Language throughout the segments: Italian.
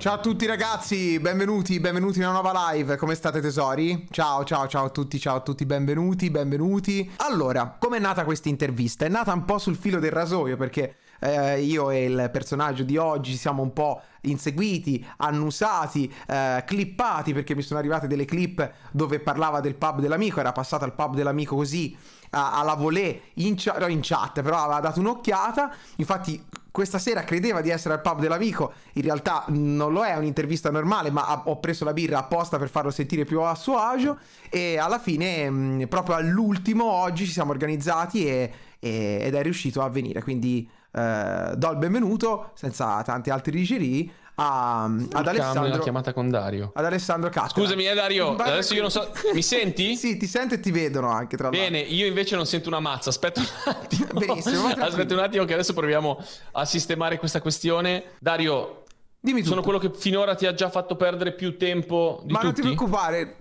Ciao a tutti ragazzi, benvenuti, benvenuti in una nuova live, come state tesori? Ciao, ciao, ciao a tutti, ciao a tutti, benvenuti, benvenuti. Allora, com'è nata questa intervista? È nata un po' sul filo del rasoio perché eh, io e il personaggio di oggi siamo un po' inseguiti, annusati, eh, clippati perché mi sono arrivate delle clip dove parlava del pub dell'amico, era passata al pub dell'amico così alla volée in, no, in, chat, però aveva dato un'occhiata. Infatti, questa sera credeva di essere al pub dell'amico, in realtà non lo è, è un'intervista normale, ma ho preso la birra apposta per farlo sentire più a suo agio e alla fine, mm, proprio all'ultimo, oggi ci siamo organizzati e, e, ed è riuscito a venire, quindi eh, do il benvenuto, senza tanti altri rigiri, a, ehm, ad Cambio Alessandro. Una chiamata con Dario. Ad Alessandro Castro. Scusami, eh, Dario. Adesso io non so. Mi senti? sì, ti sento e ti vedono anche. Tra Bene, io invece non sento una mazza. Aspetta un attimo. Benissimo. Aspetta un attimo, che adesso proviamo a sistemare questa questione. Dario. Dimmi tutto. Sono quello che finora ti ha già fatto perdere più tempo di Ma tutti. Ma non ti preoccupare.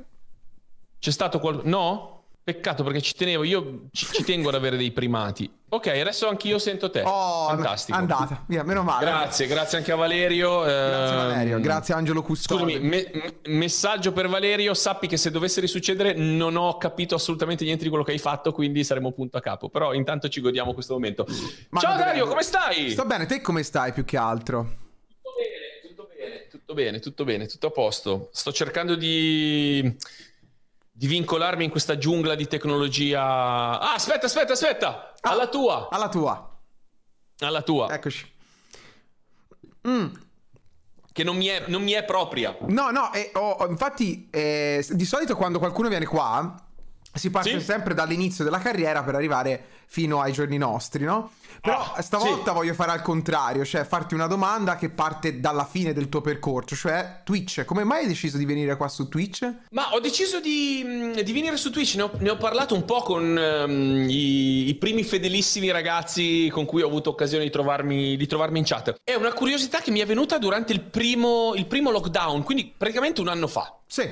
C'è stato qualcosa? No? Peccato perché ci tenevo, io ci, ci, tengo ad avere dei primati. Ok, adesso anche io sento te. Oh, fantastico. Andata, via, meno male. Grazie, grazie anche a Valerio. Grazie Valerio, ehm, grazie Angelo Custode. Scusami, me- messaggio per Valerio, sappi che se dovesse risuccedere non ho capito assolutamente niente di quello che hai fatto, quindi saremo punto a capo. Però intanto ci godiamo questo momento. Ma Ciao Dario, come stai? Sto bene, te come stai più che altro? tutto bene, tutto bene, tutto bene, tutto a posto. Sto cercando di di vincolarmi in questa giungla di tecnologia. Ah, aspetta, aspetta, aspetta! Ah, alla tua! Alla tua! Alla tua. Eccoci. Mm. Che non mi, è, non mi, è, propria. No, no, eh, oh, infatti eh, di solito quando qualcuno viene qua si parte sì. sempre dall'inizio della carriera per arrivare fino ai giorni nostri, no? Però ah, stavolta sì. voglio fare al contrario, cioè farti una domanda che parte dalla fine del tuo percorso, cioè Twitch. Come mai hai deciso di venire qua su Twitch? Ma ho deciso di, mm, di venire su Twitch, ne ho, ne ho, parlato un po' con um, i, i, primi fedelissimi ragazzi con cui ho avuto occasione di trovarmi, di trovarmi, in chat. È una curiosità che mi è venuta durante il primo, il primo lockdown, quindi praticamente un anno fa. Sì.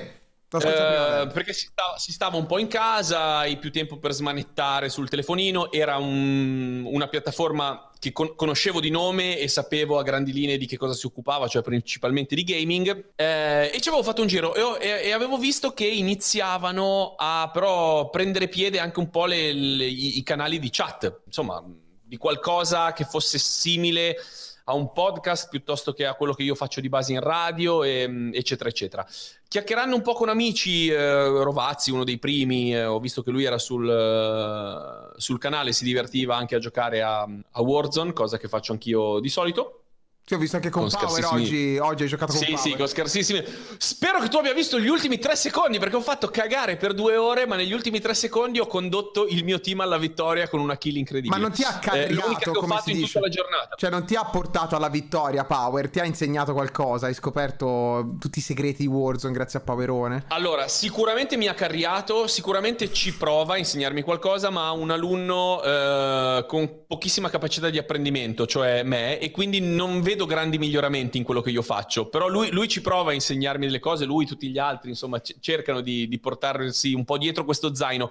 No, eh, perché si stava, si stava, un po' in casa, hai più tempo per smanettare sul telefonino, era un, una piattaforma che con- conoscevo di nome e sapevo a grandi linee di che cosa si occupava, cioè principalmente di gaming, eh, e ci avevo fatto un giro e, e, e, avevo visto che iniziavano a però prendere piede anche un po' le, le, i, i canali di chat, insomma, di qualcosa che fosse simile a un podcast piuttosto che a quello che io faccio di base in radio, e, ehm, eccetera, eccetera. Chiacchieranno un po' con amici, eh, Rovazzi, uno dei primi, eh, ho visto che lui era sul, eh, sul, canale, si divertiva anche a giocare a, a Warzone, cosa che faccio anch'io di solito. Sì, ho visto anche con, con Power oggi, oggi hai giocato con sì, Power. Sì, sì, eh. con scarsissimi. Spero che tu abbia visto gli ultimi tre secondi, perché ho fatto cagare per due ore, ma negli ultimi tre secondi ho condotto il mio team alla vittoria con una kill incredibile. Ma non ti ha carriato, eh, come si dice. la giornata. Cioè, non ti ha portato alla vittoria Power, ti ha insegnato qualcosa, hai scoperto tutti i segreti di Warzone grazie a Powerone. Allora, sicuramente mi ha carriato, sicuramente ci prova a insegnarmi qualcosa, ma un alunno eh, con pochissima capacità di apprendimento, cioè me, e quindi non vedo vedo grandi miglioramenti in quello che io faccio, però lui, lui ci prova a insegnarmi delle cose, lui e tutti gli altri, insomma, c- cercano di, di portarsi un po' dietro questo zaino.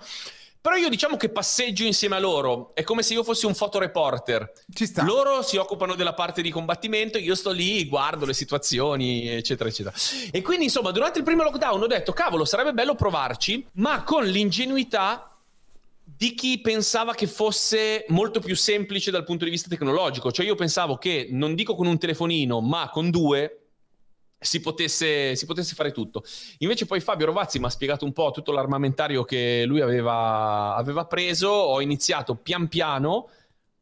Però io diciamo che passeggio insieme a loro, è come se io fossi un fotoreporter. Ci sta. Loro si occupano della parte di combattimento, io sto lì, guardo le situazioni, eccetera, eccetera. E quindi, insomma, durante il primo lockdown ho detto, cavolo, sarebbe bello provarci, ma con l'ingenuità di chi pensava che fosse molto più semplice dal punto di vista tecnologico. Cioè io pensavo che, non dico con un telefonino, ma con due, si potesse, si potesse, fare tutto. Invece poi Fabio Rovazzi mi ha spiegato un po' tutto l'armamentario che lui aveva, aveva preso, ho iniziato pian piano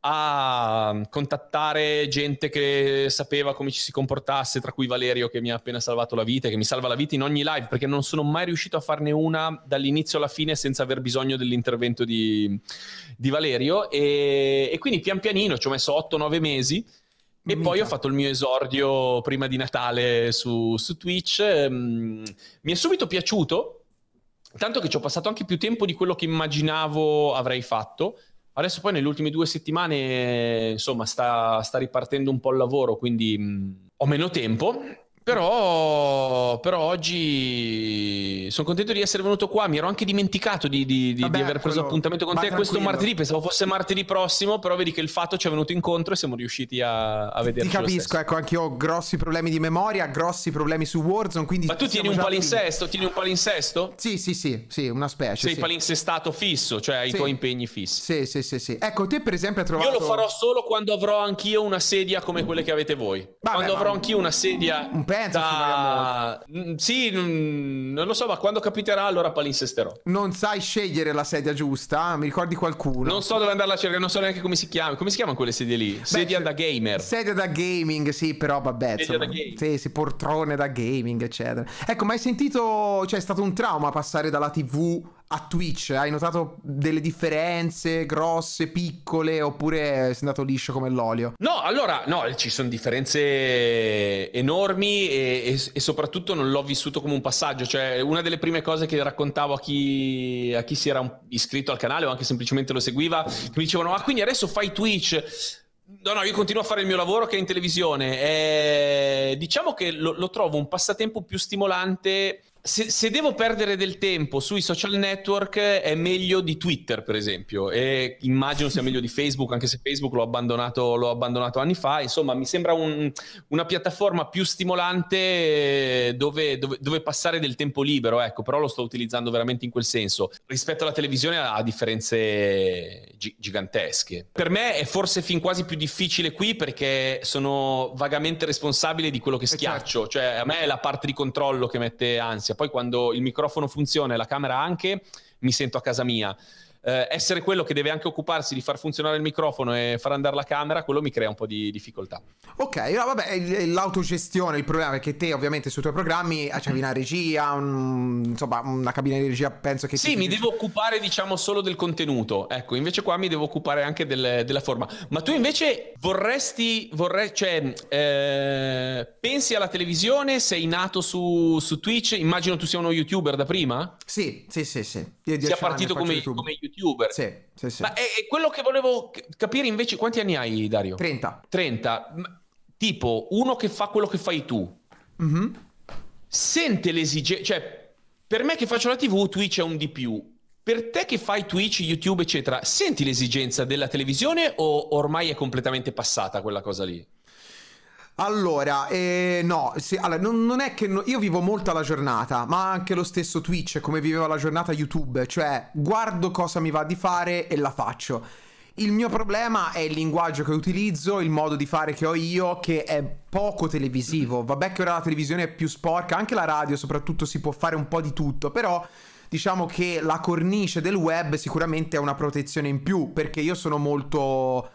a contattare gente che sapeva come ci si comportasse, tra cui Valerio che mi ha appena salvato la vita e che mi salva la vita in ogni live, perché non sono mai riuscito a farne una dall'inizio alla fine senza aver bisogno dell'intervento di, di Valerio. E, e, quindi pian pianino ci ho messo 8-9 mesi. E Mica. poi ho fatto il mio esordio prima di Natale su, su Twitch. Ehm, mi è subito piaciuto, tanto che ci ho passato anche più tempo di quello che immaginavo avrei fatto Adesso poi nelle ultime due settimane, insomma, sta, sta ripartendo un po' il lavoro, quindi mh, mm, ho meno tempo però, però, oggi sono contento di essere venuto qua. Mi ero anche dimenticato di, di, di, Vabbè, di aver preso quello, appuntamento con te questo martedì. Pensavo fosse martedì prossimo, però vedi che il fatto ci è venuto incontro e siamo riusciti a, a vederci. Ti capisco, ecco, anche io ho grossi problemi di memoria, grossi problemi su Warzone. Ma tu tieni un palinsesto? Tieni un palinsesto? Sì, sì, sì, sì una specie. Sei sì. palinsestato fisso, cioè hai sì. i tuoi impegni fissi. Sì, sì, sì, sì. Ecco, te per esempio hai trovato. Io lo farò solo quando avrò anch'io una sedia come quelle che avete voi. Vabbè, quando avrò anch'io una sedia. Un penso da... ci voglia molto. Mm, sì, non lo so, ma quando capiterà allora palinsesterò. Non sai scegliere la sedia giusta? Ah, mi ricordi qualcuno? Non so dove andarla a cercare, non so neanche come si chiama. Come si chiamano quelle sedie lì? Beh, sedia da gamer. Sedia da gaming, sì, però vabbè. Sedia insomma, da gaming. Sì, sì, poltrone da gaming, eccetera. Ecco, ma hai sentito, cioè è stato un trauma passare dalla TV a Twitch? Hai notato delle differenze grosse, piccole, oppure sei andato liscio come l'olio? No, allora, no, ci sono differenze enormi e, e, e soprattutto non l'ho vissuto come un passaggio. Cioè, una delle prime cose che raccontavo a chi, a chi si era iscritto al canale o anche semplicemente lo seguiva, mi dicevano, ah, quindi adesso fai Twitch? No, no, io continuo a fare il mio lavoro che è in televisione. Eh, diciamo che lo, lo, trovo un passatempo più stimolante se, se, devo perdere del tempo sui social network è meglio di Twitter, per esempio, e immagino sia meglio di Facebook, anche se Facebook l'ho abbandonato, l'ho abbandonato anni fa. Insomma, mi sembra un, una piattaforma più stimolante eh, dove, dove, dove, passare del tempo libero, ecco, però lo sto utilizzando veramente in quel senso. Rispetto alla televisione ha differenze gi- gigantesche. Per me è forse fin quasi più difficile qui perché sono vagamente responsabile di quello che eh, schiaccio, certo. cioè a me è la parte di controllo che mette ansia poi quando il microfono funziona e la camera anche, mi sento a casa mia eh, essere quello che deve anche occuparsi di far funzionare il microfono e far andare la camera, quello mi crea un po' di difficoltà. Ok, no, vabbè, l'autogestione, il problema è che te ovviamente sui tuoi programmi eh, c'è una regia, un, insomma una cabina di regia penso che... Sì, mi devo occupare diciamo solo del contenuto, ecco, invece qua mi devo occupare anche del, della forma. Ma tu invece vorresti, vorrei, cioè, eh, pensi alla televisione, sei nato su, su Twitch, immagino tu sia uno youtuber da prima? Sì, sì, sì, sì sia partito come, YouTube. come, youtuber. Sì, sì, sì. Ma è, è, quello che volevo capire invece, quanti anni hai Dario? 30. 30. Tipo, uno che fa quello che fai tu, mm-hmm. sente l'esigenza, cioè, per me che faccio la TV, Twitch è un di più. Per te che fai Twitch, YouTube, eccetera, senti l'esigenza della televisione o ormai è completamente passata quella cosa lì? Allora, eh, no, se, allora, non, non, è che no, io vivo molto la giornata, ma anche lo stesso Twitch, come viveva la giornata YouTube, cioè guardo cosa mi va di fare e la faccio. Il mio problema è il linguaggio che utilizzo, il modo di fare che ho io, che è poco televisivo. Vabbè che ora la televisione è più sporca, anche la radio soprattutto si può fare un po' di tutto, però diciamo che la cornice del web sicuramente è una protezione in più, perché io sono molto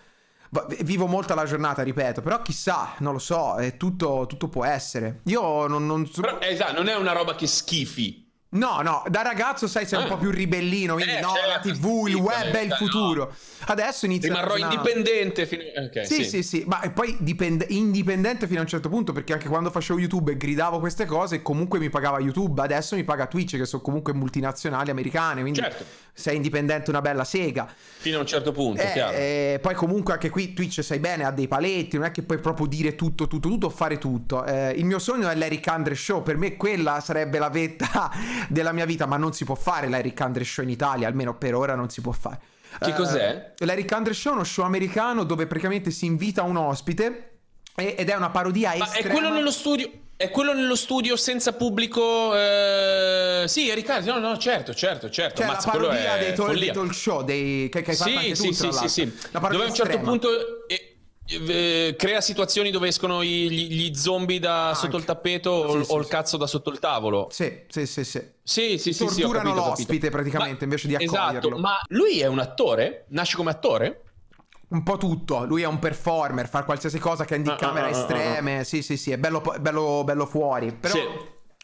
Vivo molto la giornata, ripeto, però chissà, non lo so, è tutto, tutto, può essere. Io non... non... Però, eh, esatto, non è una roba che schifi. No, no, da ragazzo sai sei ah. un po' più ribellino, quindi eh, no, certo, la tv, il web è il futuro. No. Adesso inizia Rimarrò una... indipendente fino... a... Okay, sì, sì, sì, sì, ma poi dipende... indipendente fino a un certo punto perché anche quando facevo YouTube e gridavo queste cose comunque mi pagava YouTube, adesso mi paga Twitch che sono comunque multinazionali americane, quindi certo sei indipendente una bella sega. Fino a un certo punto, eh, chiaro. Eh, poi comunque anche qui Twitch, sai bene, ha dei paletti, non è che puoi proprio dire tutto, tutto, tutto, fare tutto. Eh, il mio sogno è l'Eric Andre Show, per me quella sarebbe la vetta della mia vita, ma non si può fare l'Eric Andre Show in Italia, almeno per ora non si può fare. Che eh, cos'è? L'Eric Andre Show è uno show americano dove praticamente si invita un ospite ed è una parodia Ma è quello nello studio... È quello nello studio senza pubblico? Eh... Sì, Riccardo, no, no, certo, certo, certo. Cioè, Mazza, la parodia dei, tol- dei talk show, dei... che, che hai sì, anche sì, tu, sì, sì, sì, Dove a un certo punto... Eh, eh crea situazioni dove escono gli, gli zombie da Anche. sotto il tappeto o, sì, o, il cazzo da sotto il tavolo. Sì, sì, sì. sì. Sì, sì, sì, torturano sì, capito, l'ospite capito. praticamente ma, invece di accoglierlo. Esatto, ma lui è un attore? Nasce come attore? un po' tutto. Lui è un performer, fa qualsiasi cosa che handy ah, ah, camera ah, ah estreme. Ah, sì, sì, sì, è bello, bello, bello fuori. Però sì.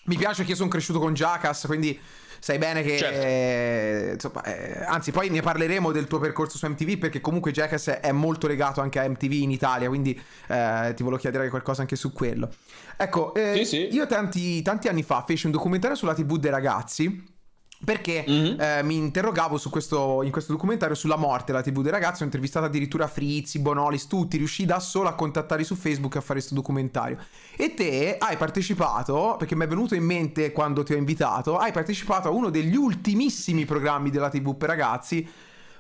mi piace che io sono cresciuto con Jackass, quindi sai bene che certo. eh, insomma, eh, anzi poi ne parleremo del tuo percorso su MTV perché comunque Jackass è molto legato anche a MTV in Italia quindi eh, ti volevo chiedere qualcosa anche su quello ecco eh, sì, sì. io tanti, tanti anni fa feci un documentario sulla tv dei ragazzi perché mm-hmm. eh, mi interrogavo questo, in questo documentario sulla morte della TV dei ragazzi. ho intervistato addirittura Frizzi, Bonolis, tutti, riuscì da solo a contattare su Facebook e a fare questo documentario. E te hai partecipato, perché mi è venuto in mente quando ti ho invitato, hai partecipato a uno degli ultimissimi programmi della TV per ragazzi,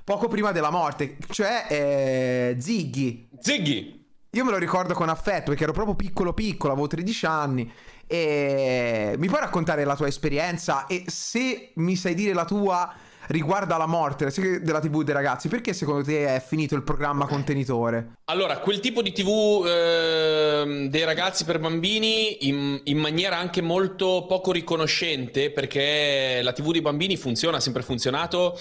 poco prima della morte, cioè eh, Ziggy. Ziggy! Io me lo ricordo con affetto perché ero proprio piccolo piccolo, avevo 13 anni e mi puoi raccontare la tua esperienza e se mi sai dire la tua riguardo alla morte della TV dei ragazzi, perché secondo te è finito il programma contenitore? Allora, quel tipo di TV eh, dei ragazzi per bambini in, in, maniera anche molto poco riconoscente, perché la TV dei bambini funziona, ha sempre funzionato,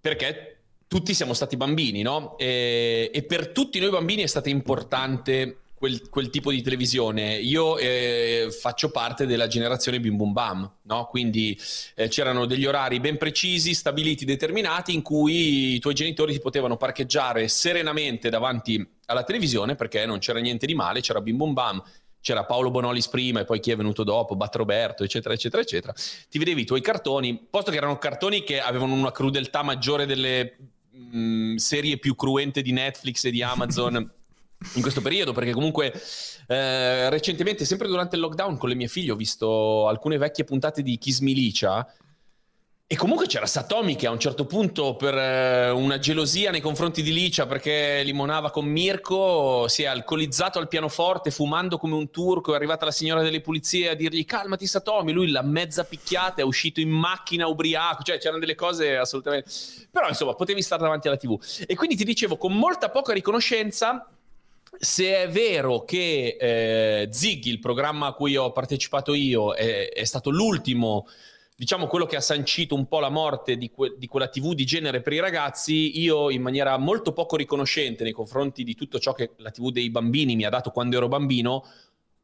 perché tutti siamo stati bambini, no? E, e per tutti noi bambini è stata importante quel, quel tipo di televisione. Io eh, faccio parte della generazione bim bum bam, no? quindi eh, c'erano degli orari ben precisi, stabiliti, determinati, in cui i tuoi genitori ti potevano parcheggiare serenamente davanti alla televisione perché non c'era niente di male, c'era bim bum bam, c'era Paolo Bonolis prima e poi chi è venuto dopo, Battroberto, eccetera, eccetera, eccetera. Ti vedevi i tuoi cartoni, posto che erano cartoni che avevano una crudeltà maggiore delle mh, mm, serie più cruente di Netflix e di Amazon in questo periodo, perché comunque eh, recentemente, sempre durante il lockdown, con le mie figlie ho visto alcune vecchie puntate di Kiss Milicia. E comunque c'era Satomi che a un certo punto, per eh, una gelosia nei confronti di Licia perché limonava con Mirko, si è alcolizzato al pianoforte, fumando come un turco. È arrivata la signora delle pulizie a dirgli: Calmati, Satomi. Lui l'ha mezza picchiata, è uscito in macchina ubriaco. Cioè, c'erano delle cose assolutamente. Però, insomma, potevi stare davanti alla TV. E quindi ti dicevo, con molta poca riconoscenza, se è vero che eh, Ziggy, il programma a cui ho partecipato io, è, è, stato l'ultimo, diciamo quello che ha sancito un po' la morte di, que- di, quella TV di genere per i ragazzi, io in maniera molto poco riconoscente nei confronti di tutto ciò che la TV dei bambini mi ha dato quando ero bambino,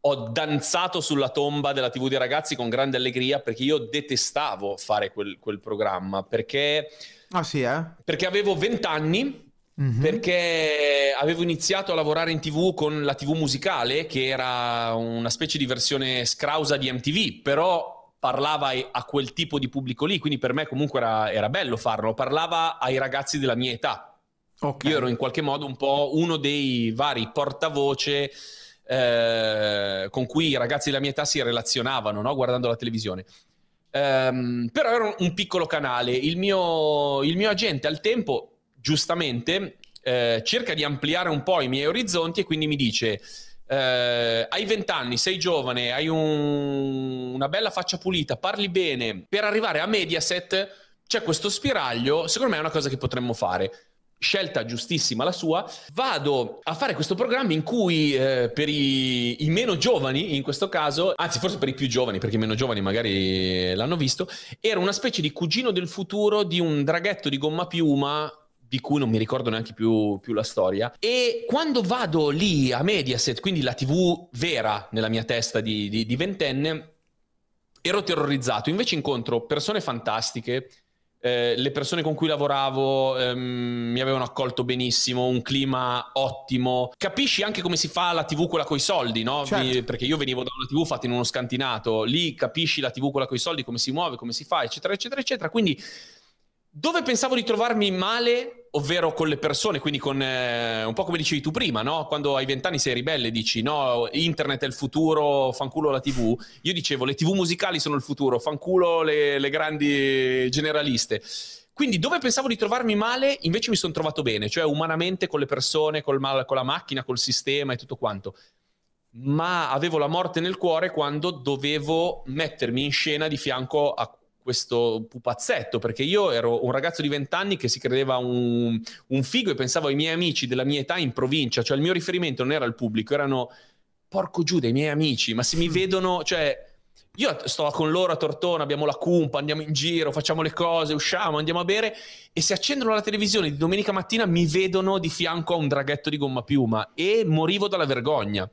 ho danzato sulla tomba della TV dei ragazzi con grande allegria perché io detestavo fare quel, quel programma, perché... Ah, sì, eh? Perché avevo vent'anni Mm-hmm. Perché avevo iniziato a lavorare in tv con la tv musicale, che era una specie di versione scrausa di MTV, però parlava a quel tipo di pubblico lì, quindi per me comunque era, era bello farlo, parlava ai ragazzi della mia età. Okay. Io ero in qualche modo un po' uno dei vari portavoce eh, con cui i ragazzi della mia età si relazionavano no? guardando la televisione. Um, però era un piccolo canale, il mio, il mio agente al tempo giustamente eh, cerca di ampliare un po' i miei orizzonti e quindi mi dice eh, hai 20 anni, sei giovane, hai un, una bella faccia pulita, parli bene, per arrivare a Mediaset c'è questo spiraglio, secondo me è una cosa che potremmo fare. Scelta giustissima la sua, vado a fare questo programma in cui eh, per i, i, meno giovani, in questo caso, anzi forse per i più giovani, perché i meno giovani magari l'hanno visto, era una specie di cugino del futuro di un draghetto di gomma piuma di cui non mi ricordo neanche più, più, la storia. E quando vado lì a Mediaset, quindi la TV vera nella mia testa di, di, di ventenne, ero terrorizzato. Invece incontro persone fantastiche. Eh, le persone con cui lavoravo ehm, mi avevano accolto benissimo, un clima ottimo. Capisci anche come si fa la TV quella coi soldi, no? Certo. Perché io venivo da una TV fatta in uno scantinato, lì capisci la TV quella coi soldi, come si muove, come si fa, eccetera, eccetera, eccetera. Quindi dove pensavo di trovarmi male ovvero con le persone, quindi con eh, un po' come dicevi tu prima, no? quando hai vent'anni sei ribelle dici no, internet è il futuro, fanculo la tv, io dicevo le tv musicali sono il futuro, fanculo le, le grandi generaliste. Quindi dove pensavo di trovarmi male, invece mi sono trovato bene, cioè umanamente con le persone, mal, con la macchina, col sistema e tutto quanto. Ma avevo la morte nel cuore quando dovevo mettermi in scena di fianco a questo pupazzetto, perché io ero un ragazzo di vent'anni che si credeva un, un figo e pensavo ai miei amici della mia età in provincia, cioè il mio riferimento non era il pubblico, erano porco giù dei miei amici, ma se mi mm. vedono, cioè io sto con loro a Tortona, abbiamo la cumpa, andiamo in giro, facciamo le cose, usciamo, andiamo a bere e se accendono la televisione di domenica mattina mi vedono di fianco a un draghetto di gomma piuma e morivo dalla vergogna.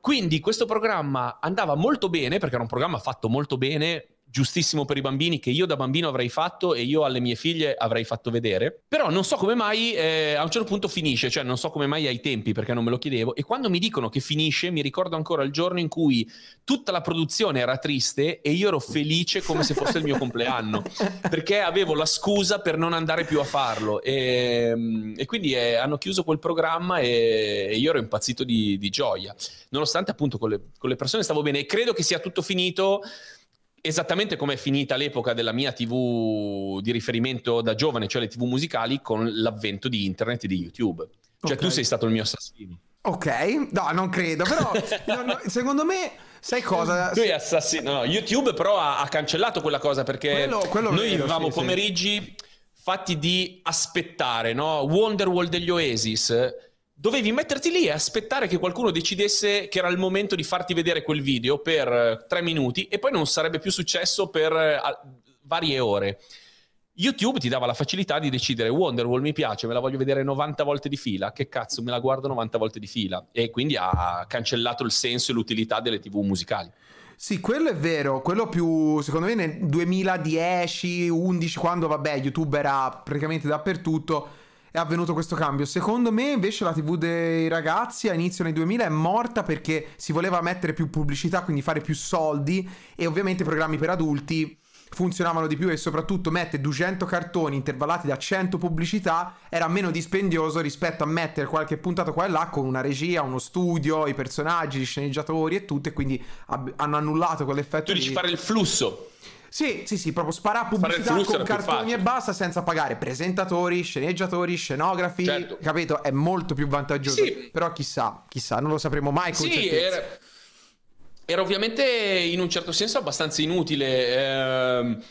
Quindi questo programma andava molto bene, perché era un programma fatto molto bene, giustissimo per i bambini che io da bambino avrei fatto e io alle mie figlie avrei fatto vedere. Però non so come mai eh, a un certo punto finisce, cioè non so come mai ai tempi perché non me lo chiedevo e quando mi dicono che finisce mi ricordo ancora il giorno in cui tutta la produzione era triste e io ero felice come se fosse il mio compleanno perché avevo la scusa per non andare più a farlo e, ehm, e quindi eh, hanno chiuso quel programma e, e io ero impazzito di, di, gioia nonostante appunto con le, con le persone stavo bene e credo che sia tutto finito esattamente come è finita l'epoca della mia TV di riferimento da giovane, cioè le TV musicali, con l'avvento di internet e di YouTube. Cioè okay. tu sei stato il mio assassino. Ok, no, non credo, però no, no, secondo me... Sai cosa? Lui è assassino. No, YouTube però ha, ha, cancellato quella cosa perché quello, quello noi vero, avevamo sì, pomeriggi sì. fatti di aspettare, no? Wonderwall degli Oasis dovevi metterti lì e aspettare che qualcuno decidesse che era il momento di farti vedere quel video per eh, tre minuti e poi non sarebbe più successo per eh, varie ore. YouTube ti dava la facilità di decidere Wonder Wonderwall mi piace, me la voglio vedere 90 volte di fila, che cazzo me la guardo 90 volte di fila e quindi ha cancellato il senso e l'utilità delle tv musicali. Sì, quello è vero, quello più, secondo me nel 2010, 11, quando vabbè YouTube era praticamente dappertutto è avvenuto questo cambio. Secondo me invece la TV dei ragazzi a inizio nei 2000 è morta perché si voleva mettere più pubblicità, quindi fare più soldi e ovviamente i programmi per adulti funzionavano di più e soprattutto mettere 200 cartoni intervallati da 100 pubblicità era meno dispendioso rispetto a mettere qualche puntata qua e là con una regia, uno studio, i personaggi, gli sceneggiatori e tutto e quindi hanno annullato quell'effetto. Tu dici di... fare il flusso. Sì, sì, sì, proprio spara pubblicità con cartoni e basta senza pagare presentatori, sceneggiatori, scenografi, certo. capito? È molto più vantaggioso. Sì. Però chissà, chissà, non lo sapremo mai con sì, certezza. Era, era ovviamente in un certo senso abbastanza inutile. Ehm,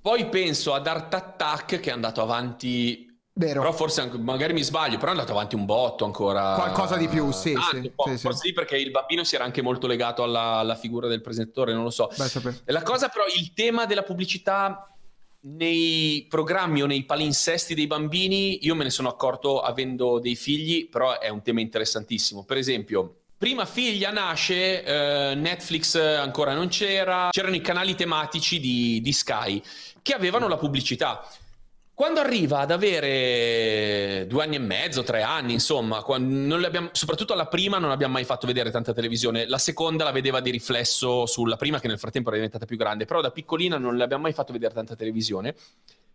poi penso ad Art Attack che è andato avanti Vero. Però forse anche, magari mi sbaglio, però è andato avanti un botto ancora. Qualcosa di più, sì. Ah, sì, sì forse sì. sì, perché il bambino si era anche molto legato alla, alla figura del presentatore, non lo so. Beh, La cosa però, il tema della pubblicità nei programmi o nei palinsesti dei bambini, io me ne sono accorto avendo dei figli, però è un tema interessantissimo. Per esempio, prima figlia nasce, eh, Netflix ancora non c'era, c'erano i canali tematici di, di Sky che avevano la pubblicità. Quando arriva ad avere due anni e mezzo, tre anni, insomma, abbiamo, soprattutto alla prima non abbiamo mai fatto vedere tanta televisione, la seconda la vedeva di riflesso sulla prima che nel frattempo era diventata più grande, però da piccolina non le abbiamo mai fatto vedere tanta televisione.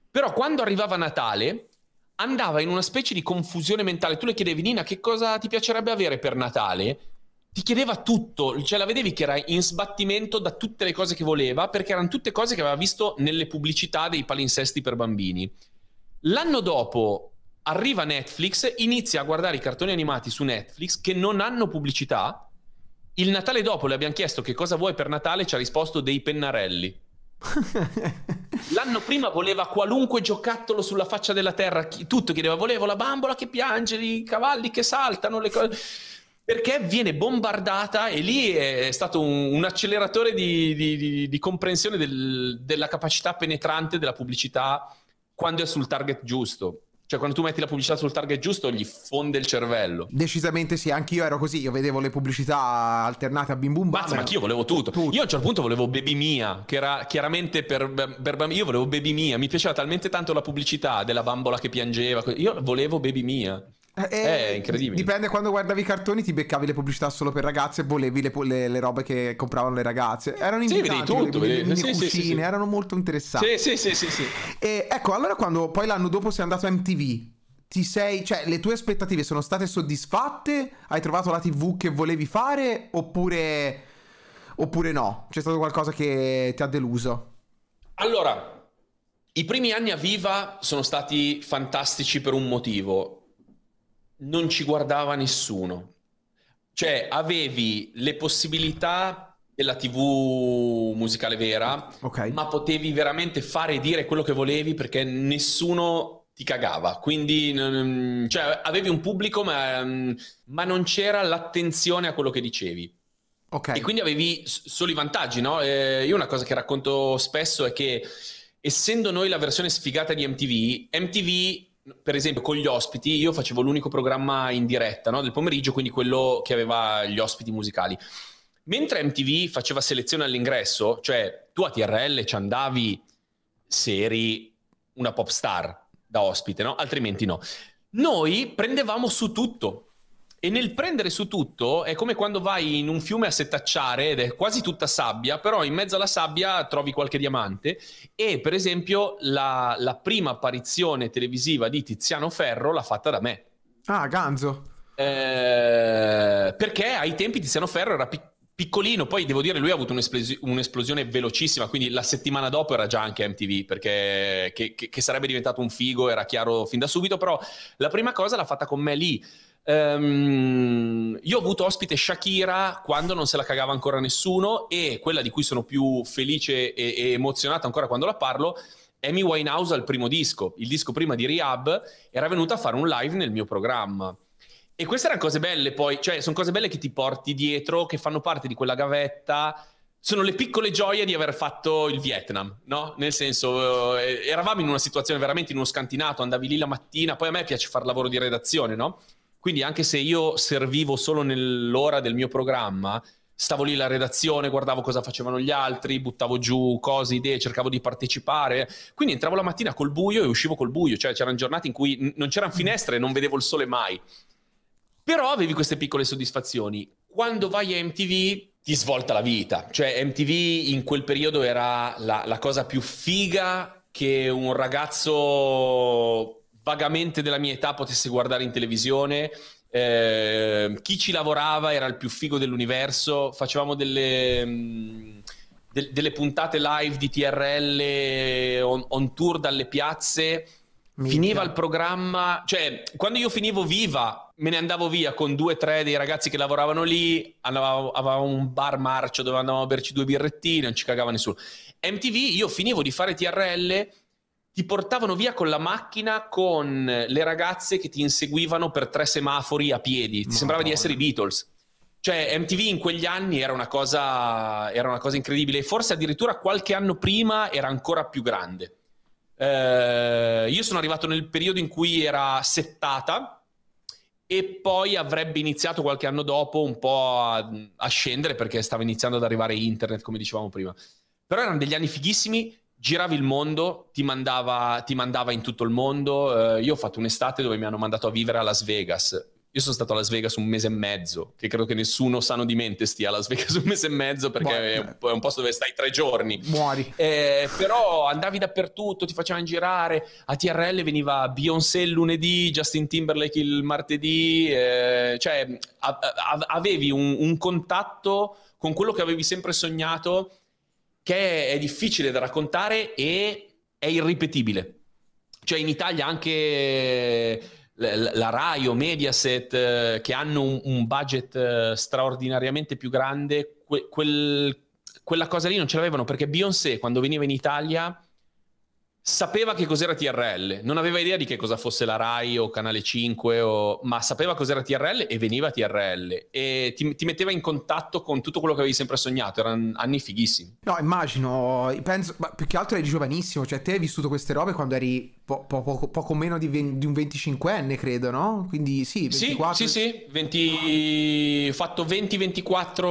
Però quando arrivava Natale andava in una specie di confusione mentale, tu le chiedevi Nina che cosa ti piacerebbe avere per Natale? ti chiedeva tutto, cioè la vedevi che era in sbattimento da tutte le cose che voleva, perché erano tutte cose che aveva visto nelle pubblicità dei palinsesti per bambini. L'anno dopo arriva Netflix, inizia a guardare i cartoni animati su Netflix che non hanno pubblicità. Il Natale dopo le abbiamo chiesto che cosa vuoi per Natale, ci ha risposto dei pennarelli. L'anno prima voleva qualunque giocattolo sulla faccia della terra, tutto chiedeva, volevo la bambola che piange, i cavalli che saltano, le cose perché viene bombardata e lì è stato un, un acceleratore di, di, di, di comprensione del, della capacità penetrante della pubblicità quando è sul target giusto. Cioè, quando tu metti la pubblicità sul target giusto, gli fonde il cervello. Decisamente sì, anch'io ero così. Io vedevo le pubblicità alternate a Bim Bum Bam. Mazza, ma anch'io volevo tutto. tutto. Io a un certo punto volevo Baby Mia, che era chiaramente per, per bambini. Io volevo Baby Mia. Mi piaceva talmente tanto la pubblicità della bambola che piangeva. Io volevo Baby Mia. Eh, è eh, eh, incredibile. Dipende quando guardavi i cartoni, ti beccavi le pubblicità solo per ragazze e volevi le, le, le, robe che compravano le ragazze. Erano invitanti, sì, tutto, le, le, sì, cucine, sì, erano molto interessanti. Sì, sì, sì, sì, E ecco, allora quando poi l'anno dopo sei andato a MTV, ti sei, cioè le tue aspettative sono state soddisfatte? Hai trovato la TV che volevi fare oppure, oppure no? C'è stato qualcosa che ti ha deluso? Allora, i primi anni a Viva sono stati fantastici per un motivo non ci guardava nessuno. Cioè, avevi le possibilità della TV musicale vera, okay. ma potevi veramente fare e dire quello che volevi perché nessuno ti cagava. Quindi, cioè, avevi un pubblico, ma, ma non c'era l'attenzione a quello che dicevi. Okay. E quindi avevi solo i vantaggi, no? Eh, io una cosa che racconto spesso è che essendo noi la versione sfigata di MTV, MTV per esempio, con gli ospiti, io facevo l'unico programma in diretta no? del pomeriggio, quindi quello che aveva gli ospiti musicali. Mentre MTV faceva selezione all'ingresso, cioè tu a TRL ci andavi se eri una pop star da ospite, no? altrimenti no. Noi prendevamo su tutto, e nel prendere su tutto è come quando vai in un fiume a setacciare ed è quasi tutta sabbia, però in mezzo alla sabbia trovi qualche diamante. E per esempio la, la prima apparizione televisiva di Tiziano Ferro l'ha fatta da me. Ah, Ganzo. Eh, perché ai tempi Tiziano Ferro era pic- piccolino, poi devo dire lui ha avuto un'esplos- un'esplosione velocissima, quindi la settimana dopo era già anche MTV, perché che, che, sarebbe diventato un figo, era chiaro fin da subito, però la prima cosa l'ha fatta con me lì, Um, io ho avuto ospite Shakira quando non se la cagava ancora nessuno e quella di cui sono più felice e, e emozionata ancora quando la parlo Amy Winehouse al primo disco, il disco prima di Rehab, era venuta a fare un live nel mio programma. E queste erano cose belle poi, cioè sono cose belle che ti porti dietro, che fanno parte di quella gavetta. Sono le piccole gioie di aver fatto il Vietnam, no? Nel senso, eh, eravamo in una situazione veramente in uno scantinato, andavi lì la mattina, poi a me piace fare lavoro di redazione, no? Quindi anche se io servivo solo nell'ora del mio programma, stavo lì alla redazione, guardavo cosa facevano gli altri, buttavo giù cose, idee, cercavo di partecipare. Quindi entravo la mattina col buio e uscivo col buio, cioè c'erano giornate in cui non c'erano mm. finestre e non vedevo il sole mai. Però avevi queste piccole soddisfazioni. Quando vai a MTV ti svolta la vita, cioè MTV in quel periodo era la, la cosa più figa che un ragazzo vagamente della mia età potesse guardare in televisione. Eh, chi ci lavorava era il più figo dell'universo. Facevamo delle, mm, de- delle puntate live di TRL eh, on, on tour dalle piazze. Minchia. Finiva il programma, cioè quando io finivo viva me ne andavo via con due o tre dei ragazzi che lavoravano lì, andavamo, avevamo un bar marcio dove andavamo a berci due birrettine, non ci cagava nessuno. MTV, io finivo di fare TRL ti portavano via con la macchina con le ragazze che ti inseguivano per tre semafori a piedi. Ti sembrava di essere i Beatles. Cioè, MTV in quegli anni era una cosa, era una cosa incredibile. Forse addirittura qualche anno prima era ancora più grande. Eh, io sono arrivato nel periodo in cui era settata e poi avrebbe iniziato qualche anno dopo un po' a, a scendere perché stava iniziando ad arrivare internet, come dicevamo prima. Però erano degli anni fighissimi giravi il mondo, ti mandava, ti mandava in tutto il mondo. Eh, io ho fatto un'estate dove mi hanno mandato a vivere a Las Vegas. Io sono stato a Las Vegas un mese e mezzo, che credo che nessuno sano di mente stia a Las Vegas un mese e mezzo perché è un, è un, posto dove stai tre giorni. Muori. Eh, però andavi dappertutto, ti facevano girare. A TRL veniva Beyoncé il lunedì, Justin Timberlake il martedì. Eh, cioè a, a, avevi un, un contatto con quello che avevi sempre sognato che è difficile da raccontare e è irripetibile. Cioè in Italia anche eh, la Rai o Mediaset eh, che hanno un, budget eh, straordinariamente più grande, quel, quella cosa lì non ce l'avevano perché Beyoncé quando veniva in Italia sapeva che cos'era TRL, non aveva idea di che cosa fosse la RAI o Canale 5, o... ma sapeva cos'era TRL e veniva TRL e ti, ti, metteva in contatto con tutto quello che avevi sempre sognato, erano anni fighissimi. No, immagino, penso, ma più che altro eri giovanissimo, cioè te hai vissuto queste robe quando eri po- po- po- poco meno di, 20, di, un 25enne, credo, no? Quindi sì, 24... Sì, sì, sì, 20... fatto 20-24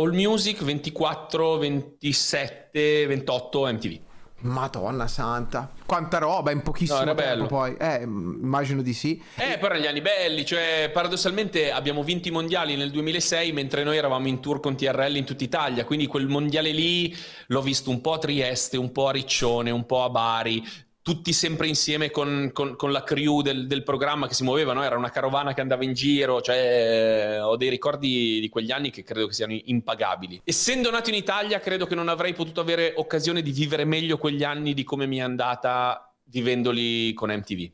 All Music, 24-27-28 MTV. Madonna santa, quanta roba in pochissimo no, tempo poi. Eh, immagino di sì. Eh, però gli anni belli, cioè paradossalmente abbiamo vinto i mondiali nel 2006 mentre noi eravamo in tour con TRL in tutta Italia, quindi quel mondiale lì l'ho visto un po' a Trieste, un po' a Riccione, un po' a Bari, tutti sempre insieme con, con, con la crew del, del, programma che si muoveva, no? era una carovana che andava in giro, cioè eh, ho dei ricordi di quegli anni che credo che siano impagabili. Essendo nato in Italia credo che non avrei potuto avere occasione di vivere meglio quegli anni di come mi è andata vivendoli con MTV.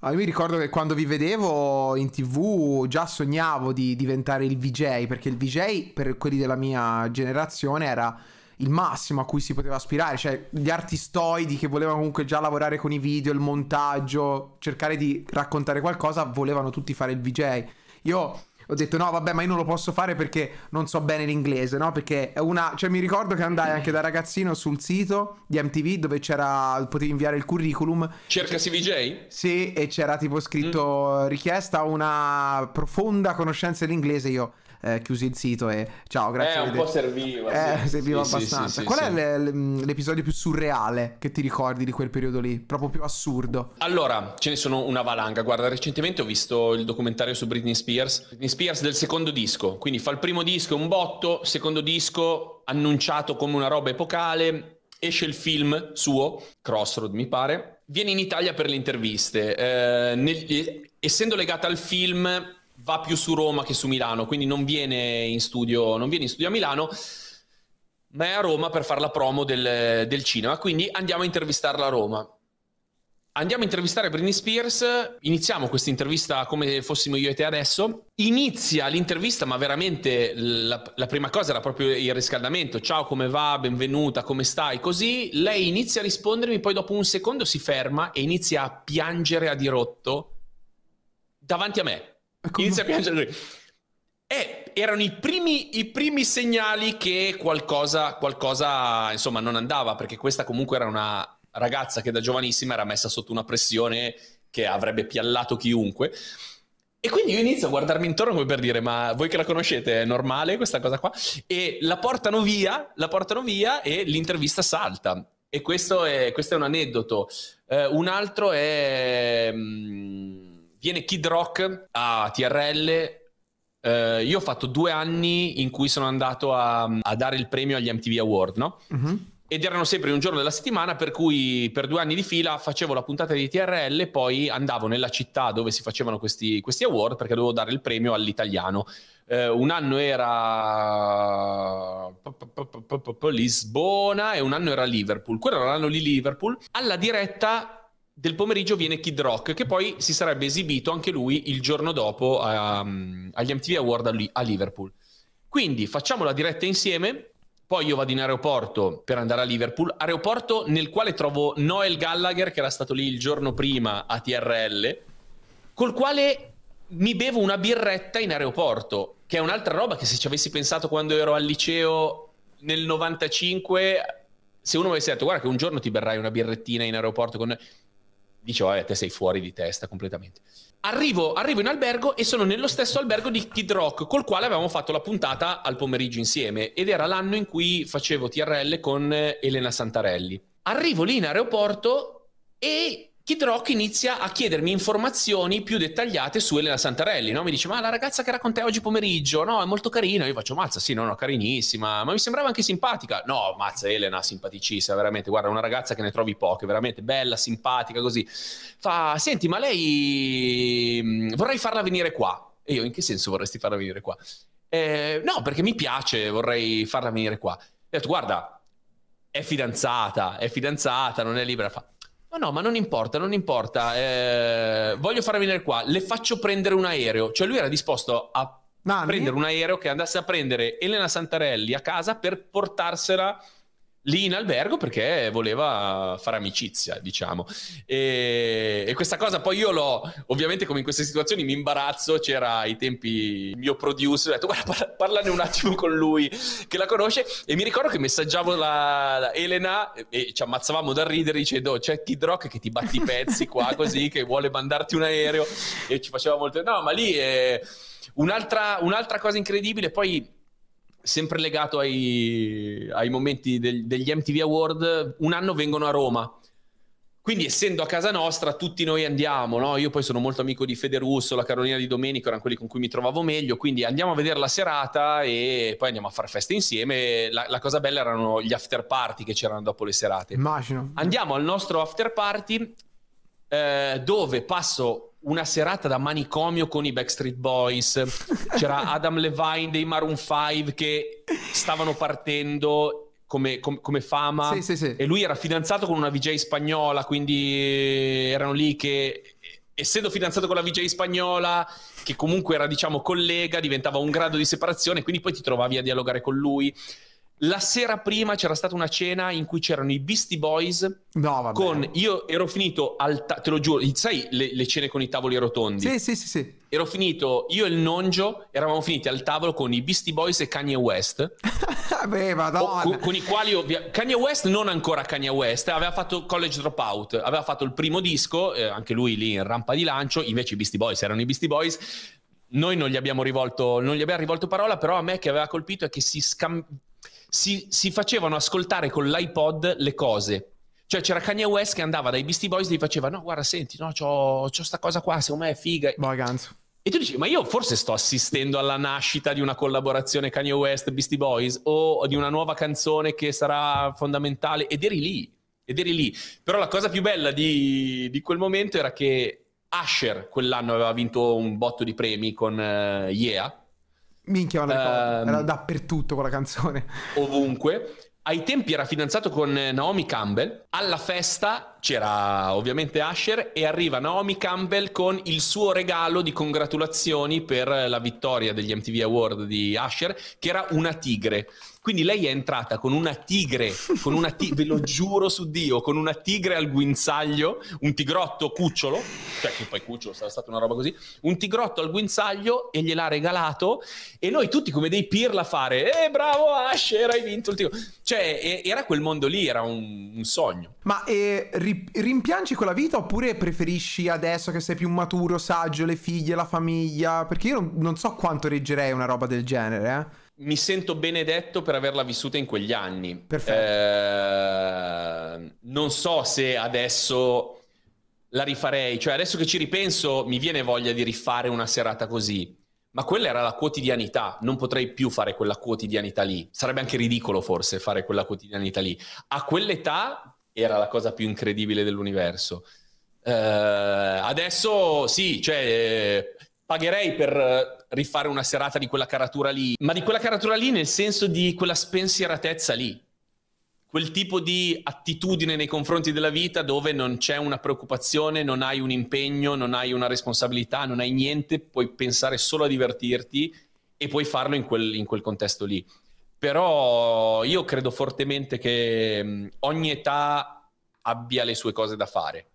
Ah, io mi ricordo che quando vi vedevo in tv già sognavo di diventare il VJ, perché il VJ per quelli della mia generazione era il massimo a cui si poteva aspirare, cioè gli artistoidi che volevano comunque già lavorare con i video, il montaggio, cercare di raccontare qualcosa, volevano tutti fare il VJ. Io ho detto no, vabbè, ma io non lo posso fare perché non so bene l'inglese, no? Perché è una cioè mi ricordo che andai anche da ragazzino sul sito di MTV dove c'era potevi inviare il curriculum. Cercasi VJ? Sì, e c'era tipo scritto mm. richiesta una profonda conoscenza dell'inglese io eh, chiusi il sito e ciao, eh, grazie. Eh, un po' serviva. Eh, serviva sì, abbastanza. Sì, sì, Qual è l'episodio più surreale che ti ricordi di quel periodo lì? Proprio più assurdo. Allora, ce ne sono una valanga. Guarda, recentemente ho visto il documentario su Britney Spears. Britney Spears del secondo disco, quindi fa il primo disco, un botto, secondo disco annunciato come una roba epocale, esce il film suo, Crossroad mi pare, viene in Italia per le interviste. Eh, nel, essendo legata al film, va più su Roma che su Milano, quindi non viene in studio, viene in studio a Milano, ma è a Roma per fare la promo del, del cinema, quindi andiamo a intervistarla a Roma. Andiamo a intervistare Britney Spears, iniziamo questa intervista come fossimo io e te adesso. Inizia l'intervista, ma veramente la, la, prima cosa era proprio il riscaldamento. Ciao, come va? Benvenuta, come stai? Così lei inizia a rispondermi, poi dopo un secondo si ferma e inizia a piangere a dirotto davanti a me. Come... Inizia a piangere lui. Eh, erano i primi, i primi segnali che qualcosa, qualcosa, insomma, non andava, perché questa comunque era una ragazza che da giovanissima era messa sotto una pressione che avrebbe piallato chiunque. E quindi io inizio a guardarmi intorno come per dire, ma voi che la conoscete è normale questa cosa qua? E la portano via, la portano via e l'intervista salta. E questo è, questo è un aneddoto. Eh, un altro è... Mh, mm, Viene Kid Rock a TRL. Uh, eh, io ho fatto due anni in cui sono andato a, a dare il premio agli MTV Award, no? Mm-hmm ed erano sempre un giorno della settimana per cui per due anni di fila facevo la puntata di TRL poi andavo nella città dove si facevano questi, questi award perché dovevo dare il premio all'italiano eh, un anno era Lisbona e un anno era Liverpool quello era l'anno di Liverpool alla diretta del pomeriggio viene Kid Rock, che poi si sarebbe esibito anche lui il giorno dopo um, agli MTV Award a, Li- a Liverpool. Quindi facciamo la diretta insieme, poi io vado in aeroporto per andare a Liverpool, aeroporto nel quale trovo Noel Gallagher, che era stato lì il giorno prima a TRL, col quale mi bevo una birretta in aeroporto, che è un'altra roba che se ci avessi pensato quando ero al liceo nel 95, se uno mi avesse detto guarda che un giorno ti berrai una birrettina in aeroporto con dice vabbè, te sei fuori di testa completamente. Arrivo, arrivo, in albergo e sono nello stesso albergo di Kid Rock, col quale avevamo fatto la puntata al pomeriggio insieme, ed era l'anno in cui facevo TRL con eh, Elena Santarelli. Arrivo lì in aeroporto e Kid Rock inizia a chiedermi informazioni più dettagliate su Elena Santarelli, no? Mi dice, ma la ragazza che era con te oggi pomeriggio, no? È molto carina. Io faccio, mazza, sì, no, no, carinissima. Ma mi sembrava anche simpatica. No, mazza, Elena, simpaticissima, veramente. Guarda, una ragazza che ne trovi poche, veramente bella, simpatica, così. Fa, senti, ma lei... Mm, vorrei farla venire qua. E io, in che senso vorresti farla venire qua? Eh, no, perché mi piace, vorrei farla venire qua. E ho detto, guarda, è fidanzata, è fidanzata, non è libera. Fa, No, no, ma non importa, non importa. Eh, voglio far venire qua, le faccio prendere un aereo. Cioè lui era disposto a Nani? prendere un aereo che andasse a prendere Elena Santarelli a casa per portarsela lì in albergo perché voleva fare amicizia, diciamo. E, e, questa cosa poi io l'ho, ovviamente come in queste situazioni mi imbarazzo, c'era ai tempi il mio producer, ho detto guarda par- parlane un attimo con lui che la conosce e mi ricordo che messaggiavo la, la Elena e, ci ammazzavamo dal ridere dicendo oh, c'è Kid Rock che ti batti i pezzi qua così che vuole mandarti un aereo e ci faceva molto no ma lì è... Un'altra, un'altra cosa incredibile poi sempre legato ai, ai momenti del, degli MTV Award, un anno vengono a Roma. Quindi essendo a casa nostra, tutti noi andiamo, no? Io poi sono molto amico di Fede Russo, la Carolina di Domenico, erano quelli con cui mi trovavo meglio, quindi andiamo a vedere la serata e poi andiamo a fare festa insieme. La, la, cosa bella erano gli after party che c'erano dopo le serate. Immagino. Andiamo al nostro after party eh, dove passo una serata da manicomio con i Backstreet Boys, c'era Adam Levine dei Maroon 5 che stavano partendo come, com, come fama sì, sì, sì. e lui era fidanzato con una VJ spagnola, quindi erano lì che essendo fidanzato con la VJ spagnola, che comunque era diciamo collega, diventava un grado di separazione, quindi poi ti trovavi a dialogare con lui. La sera prima c'era stata una cena in cui c'erano i Beastie Boys. No, vabbè. Con io ero finito al ta- te lo giuro, sai le, le, cene con i tavoli rotondi? Sì, sì, sì, sì. Ero finito io e il nongio, eravamo finiti al tavolo con i Beastie Boys e Kanye West. Beh, madonna. Con, con, i quali ovvia- Kanye West non ancora Kanye West, aveva fatto College Dropout, aveva fatto il primo disco, eh, anche lui lì in rampa di lancio, invece i Beastie Boys erano i Beastie Boys noi non gli abbiamo rivolto, non gli abbiamo rivolto parola, però a me che aveva colpito è che si scam- si, si facevano ascoltare con l'iPod le cose. Cioè c'era Kanye West che andava dai Beastie Boys e gli faceva no guarda senti, no, c'ho, c'ho sta cosa qua, secondo me è figa. Vaganza. Boh, e tu dici, ma io forse sto assistendo alla nascita di una collaborazione Kanye West-Beastie Boys o di una nuova canzone che sarà fondamentale ed eri lì, ed eri lì. Però la cosa più bella di, di quel momento era che Asher quell'anno aveva vinto un botto di premi con uh, eh, Yeah Minchia, non ricordo. Ehm, era dappertutto quella canzone. Ovunque. Ai tempi era fidanzato con eh, Naomi Campbell, alla festa c'era ovviamente Asher e arriva Naomi Campbell con il suo regalo di congratulazioni per la vittoria degli MTV Award di Asher, che era una tigre. Quindi lei è entrata con una tigre, con una ti- ve lo giuro su Dio, con una tigre al guinzaglio, un tigrotto cucciolo, cioè che poi cucciolo sarà stata una roba così, un tigrotto al guinzaglio e gliel'ha regalato e noi tutti come dei pirla a fare, eh bravo Asher hai vinto il tigre. Cioè e- era quel mondo lì, era un, un sogno. Ma eh, ri- rimpiangi quella vita oppure preferisci adesso che sei più maturo, saggio, le figlie, la famiglia? Perché io non, non so quanto reggerei una roba del genere, eh? mi sento benedetto per averla vissuta in quegli anni. Perfetto. Eh, non so se adesso la rifarei, cioè adesso che ci ripenso mi viene voglia di rifare una serata così, ma quella era la quotidianità, non potrei più fare quella quotidianità lì. Sarebbe anche ridicolo forse fare quella quotidianità lì. A quell'età era la cosa più incredibile dell'universo. Eh, adesso sì, cioè pagherei per eh, rifare una serata di quella caratura lì, ma di quella caratura lì nel senso di quella spensieratezza lì, quel tipo di attitudine nei confronti della vita dove non c'è una preoccupazione, non hai un impegno, non hai una responsabilità, non hai niente, puoi pensare solo a divertirti e puoi farlo in quel, in quel contesto lì. Però io credo fortemente che mm, ogni età abbia le sue cose da fare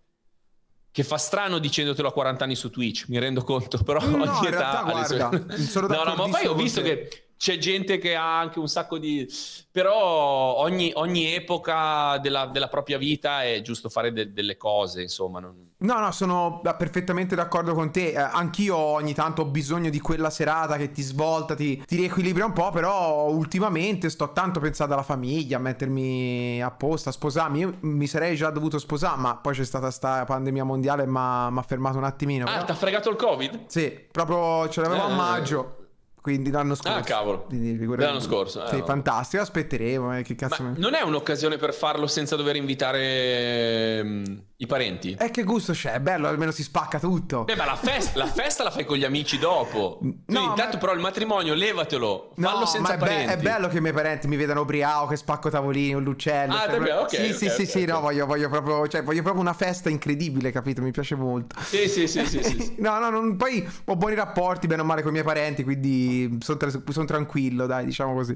che fa strano dicendotelo a 40 anni su Twitch, mi rendo conto, però no, ogni età realtà, guarda, sue... No, no, ma poi ho visto che c'è gente che ha anche un sacco di... però ogni, ogni epoca della, della, propria vita è giusto fare de- delle cose, insomma, non No, no, sono eh, perfettamente d'accordo con te. Eh, anch'io ogni tanto ho bisogno di quella serata che ti svolta, ti, ti riequilibra un po', però ultimamente sto tanto pensando alla famiglia, a mettermi apposta, a sposarmi. Io mi sarei già dovuto sposare, ma poi c'è stata sta pandemia mondiale e mi ha fermato un attimino. Ah, però... ti ha fregato il Covid? Sì, proprio ce l'avevo eh. a maggio. Quindi l'anno ah, scorso. Ah, cavolo. l'anno scorso. Eh, no. fantastico, aspetteremo. Eh, che cazzo Ma non è un'occasione per farlo senza dover invitare ehm, i parenti? eh, che gusto c'è, è bello, almeno si spacca tutto. Beh, ma la, fest la festa la fai con gli amici dopo. no, cioè, intanto ma... però il matrimonio, levatelo, no, fallo senza ma è parenti. è bello che i miei parenti mi vedano ubriaco, che spacco tavolini, un l'uccello. Ah, cioè, proprio... ok. Sì, okay, sì, okay, sì, okay. no, voglio, voglio, proprio, cioè, voglio, proprio, una festa incredibile, capito? Mi piace molto. Sì, sì, sì, sì, sì, sì. No, no, non... poi ho buoni rapporti, bene o male, con i miei parenti, quindi sono, tra- son tranquillo, dai, diciamo così.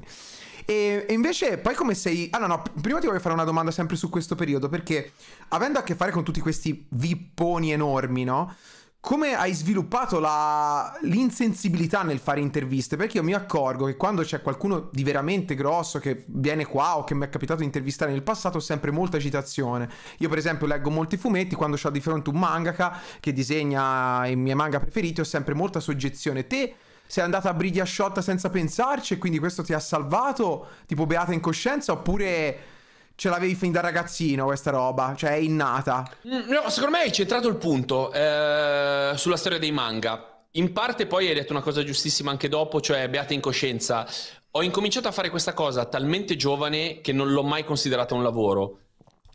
E, e, invece, poi come sei... Ah no, no, prima ti voglio fare una domanda sempre su questo periodo, perché avendo a che fare con tutti questi vipponi enormi, no? Come hai sviluppato la... l'insensibilità nel fare interviste? Perché io mi accorgo che quando c'è qualcuno di veramente grosso che viene qua o che mi è capitato di intervistare nel passato ho sempre molta agitazione. Io per esempio leggo molti fumetti, quando ho di fronte un mangaka che disegna i miei manga preferiti ho sempre molta soggezione. Te sei andata a briglia sciotta senza pensarci e quindi questo ti ha salvato, tipo beata incoscienza, oppure ce l'avevi fin da ragazzino questa roba, cioè è innata? Mm, no, secondo me hai centrato il punto eh, sulla storia dei manga. In parte poi hai detto una cosa giustissima anche dopo, cioè beata incoscienza. Ho incominciato a fare questa cosa talmente giovane che non l'ho mai considerata un lavoro.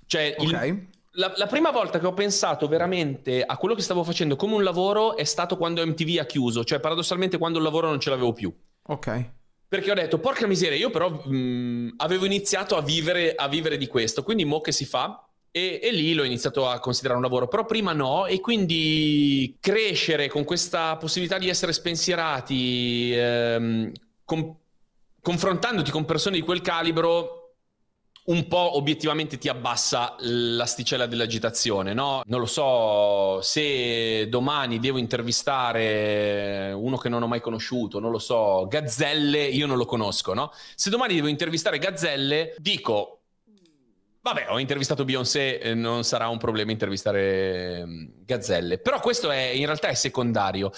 Cioè, okay. il, la, la, prima volta che ho pensato veramente a quello che stavo facendo come un lavoro è stato quando MTV ha chiuso, cioè paradossalmente quando il lavoro non ce l'avevo più. Ok. Perché ho detto, porca miseria, io però mh, avevo iniziato a vivere, a vivere, di questo, quindi mo che si fa? E, e lì l'ho iniziato a considerare un lavoro, però prima no, e quindi crescere con questa possibilità di essere spensierati, ehm, con, confrontandoti con persone di quel calibro, un po' obiettivamente ti abbassa l'asticella dell'agitazione, no? Non lo so, se domani devo intervistare uno che non ho mai conosciuto, non lo so, Gazzelle, io non lo conosco, no? Se domani devo intervistare Gazzelle, dico, vabbè, ho intervistato Beyoncé, eh, non sarà un problema intervistare mm, Gazzelle, però questo è, in realtà è secondario.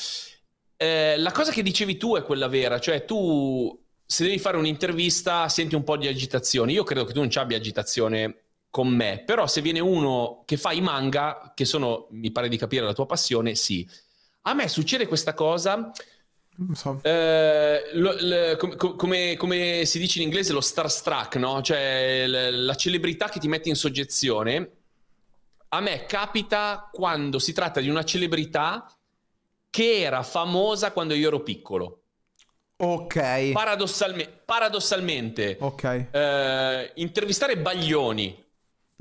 Eh, la cosa che dicevi tu è quella vera, cioè tu se devi fare un'intervista senti un po' di agitazione. Io credo che tu non ci abbia agitazione con me, però se viene uno che fa i manga, che sono, mi pare di capire, la tua passione, sì. A me succede questa cosa, So. Eh, lo, lo, com, come, come, si dice in inglese lo starstruck, no? Cioè l, la celebrità che ti mette in soggezione. A me capita quando si tratta di una celebrità che era famosa quando io ero piccolo. Ok. Paradossalme paradossalmente, okay. Eh, intervistare Baglioni,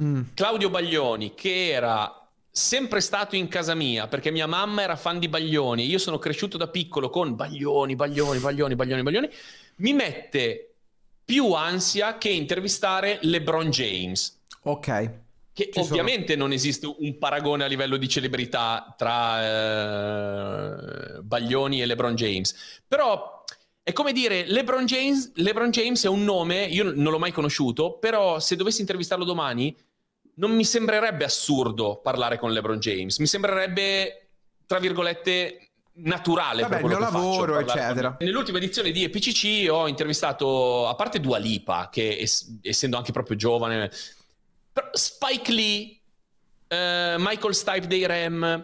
mm. Claudio Baglioni, che era sempre stato in casa mia perché mia mamma era fan di Baglioni. Io sono cresciuto da piccolo con Baglioni, Baglioni, Baglioni, Baglioni, Baglioni. Mi mette più ansia che intervistare LeBron James. Ok. Che Ci ovviamente sono. non esiste un paragone a livello di celebrità tra eh, Baglioni e LeBron James, però è come dire, LeBron James, LeBron James è un nome, io non l'ho mai conosciuto, però se dovessi intervistarlo domani non mi sembrerebbe assurdo parlare con LeBron James, mi sembrerebbe, tra virgolette, naturale Vabbè, per quello che lavoro, faccio, eccetera. Nell'ultima edizione di EPCC ho intervistato, a parte Dua Lipa, che es- essendo anche proprio giovane, Spike Lee, eh, Michael Stipe dei Ram.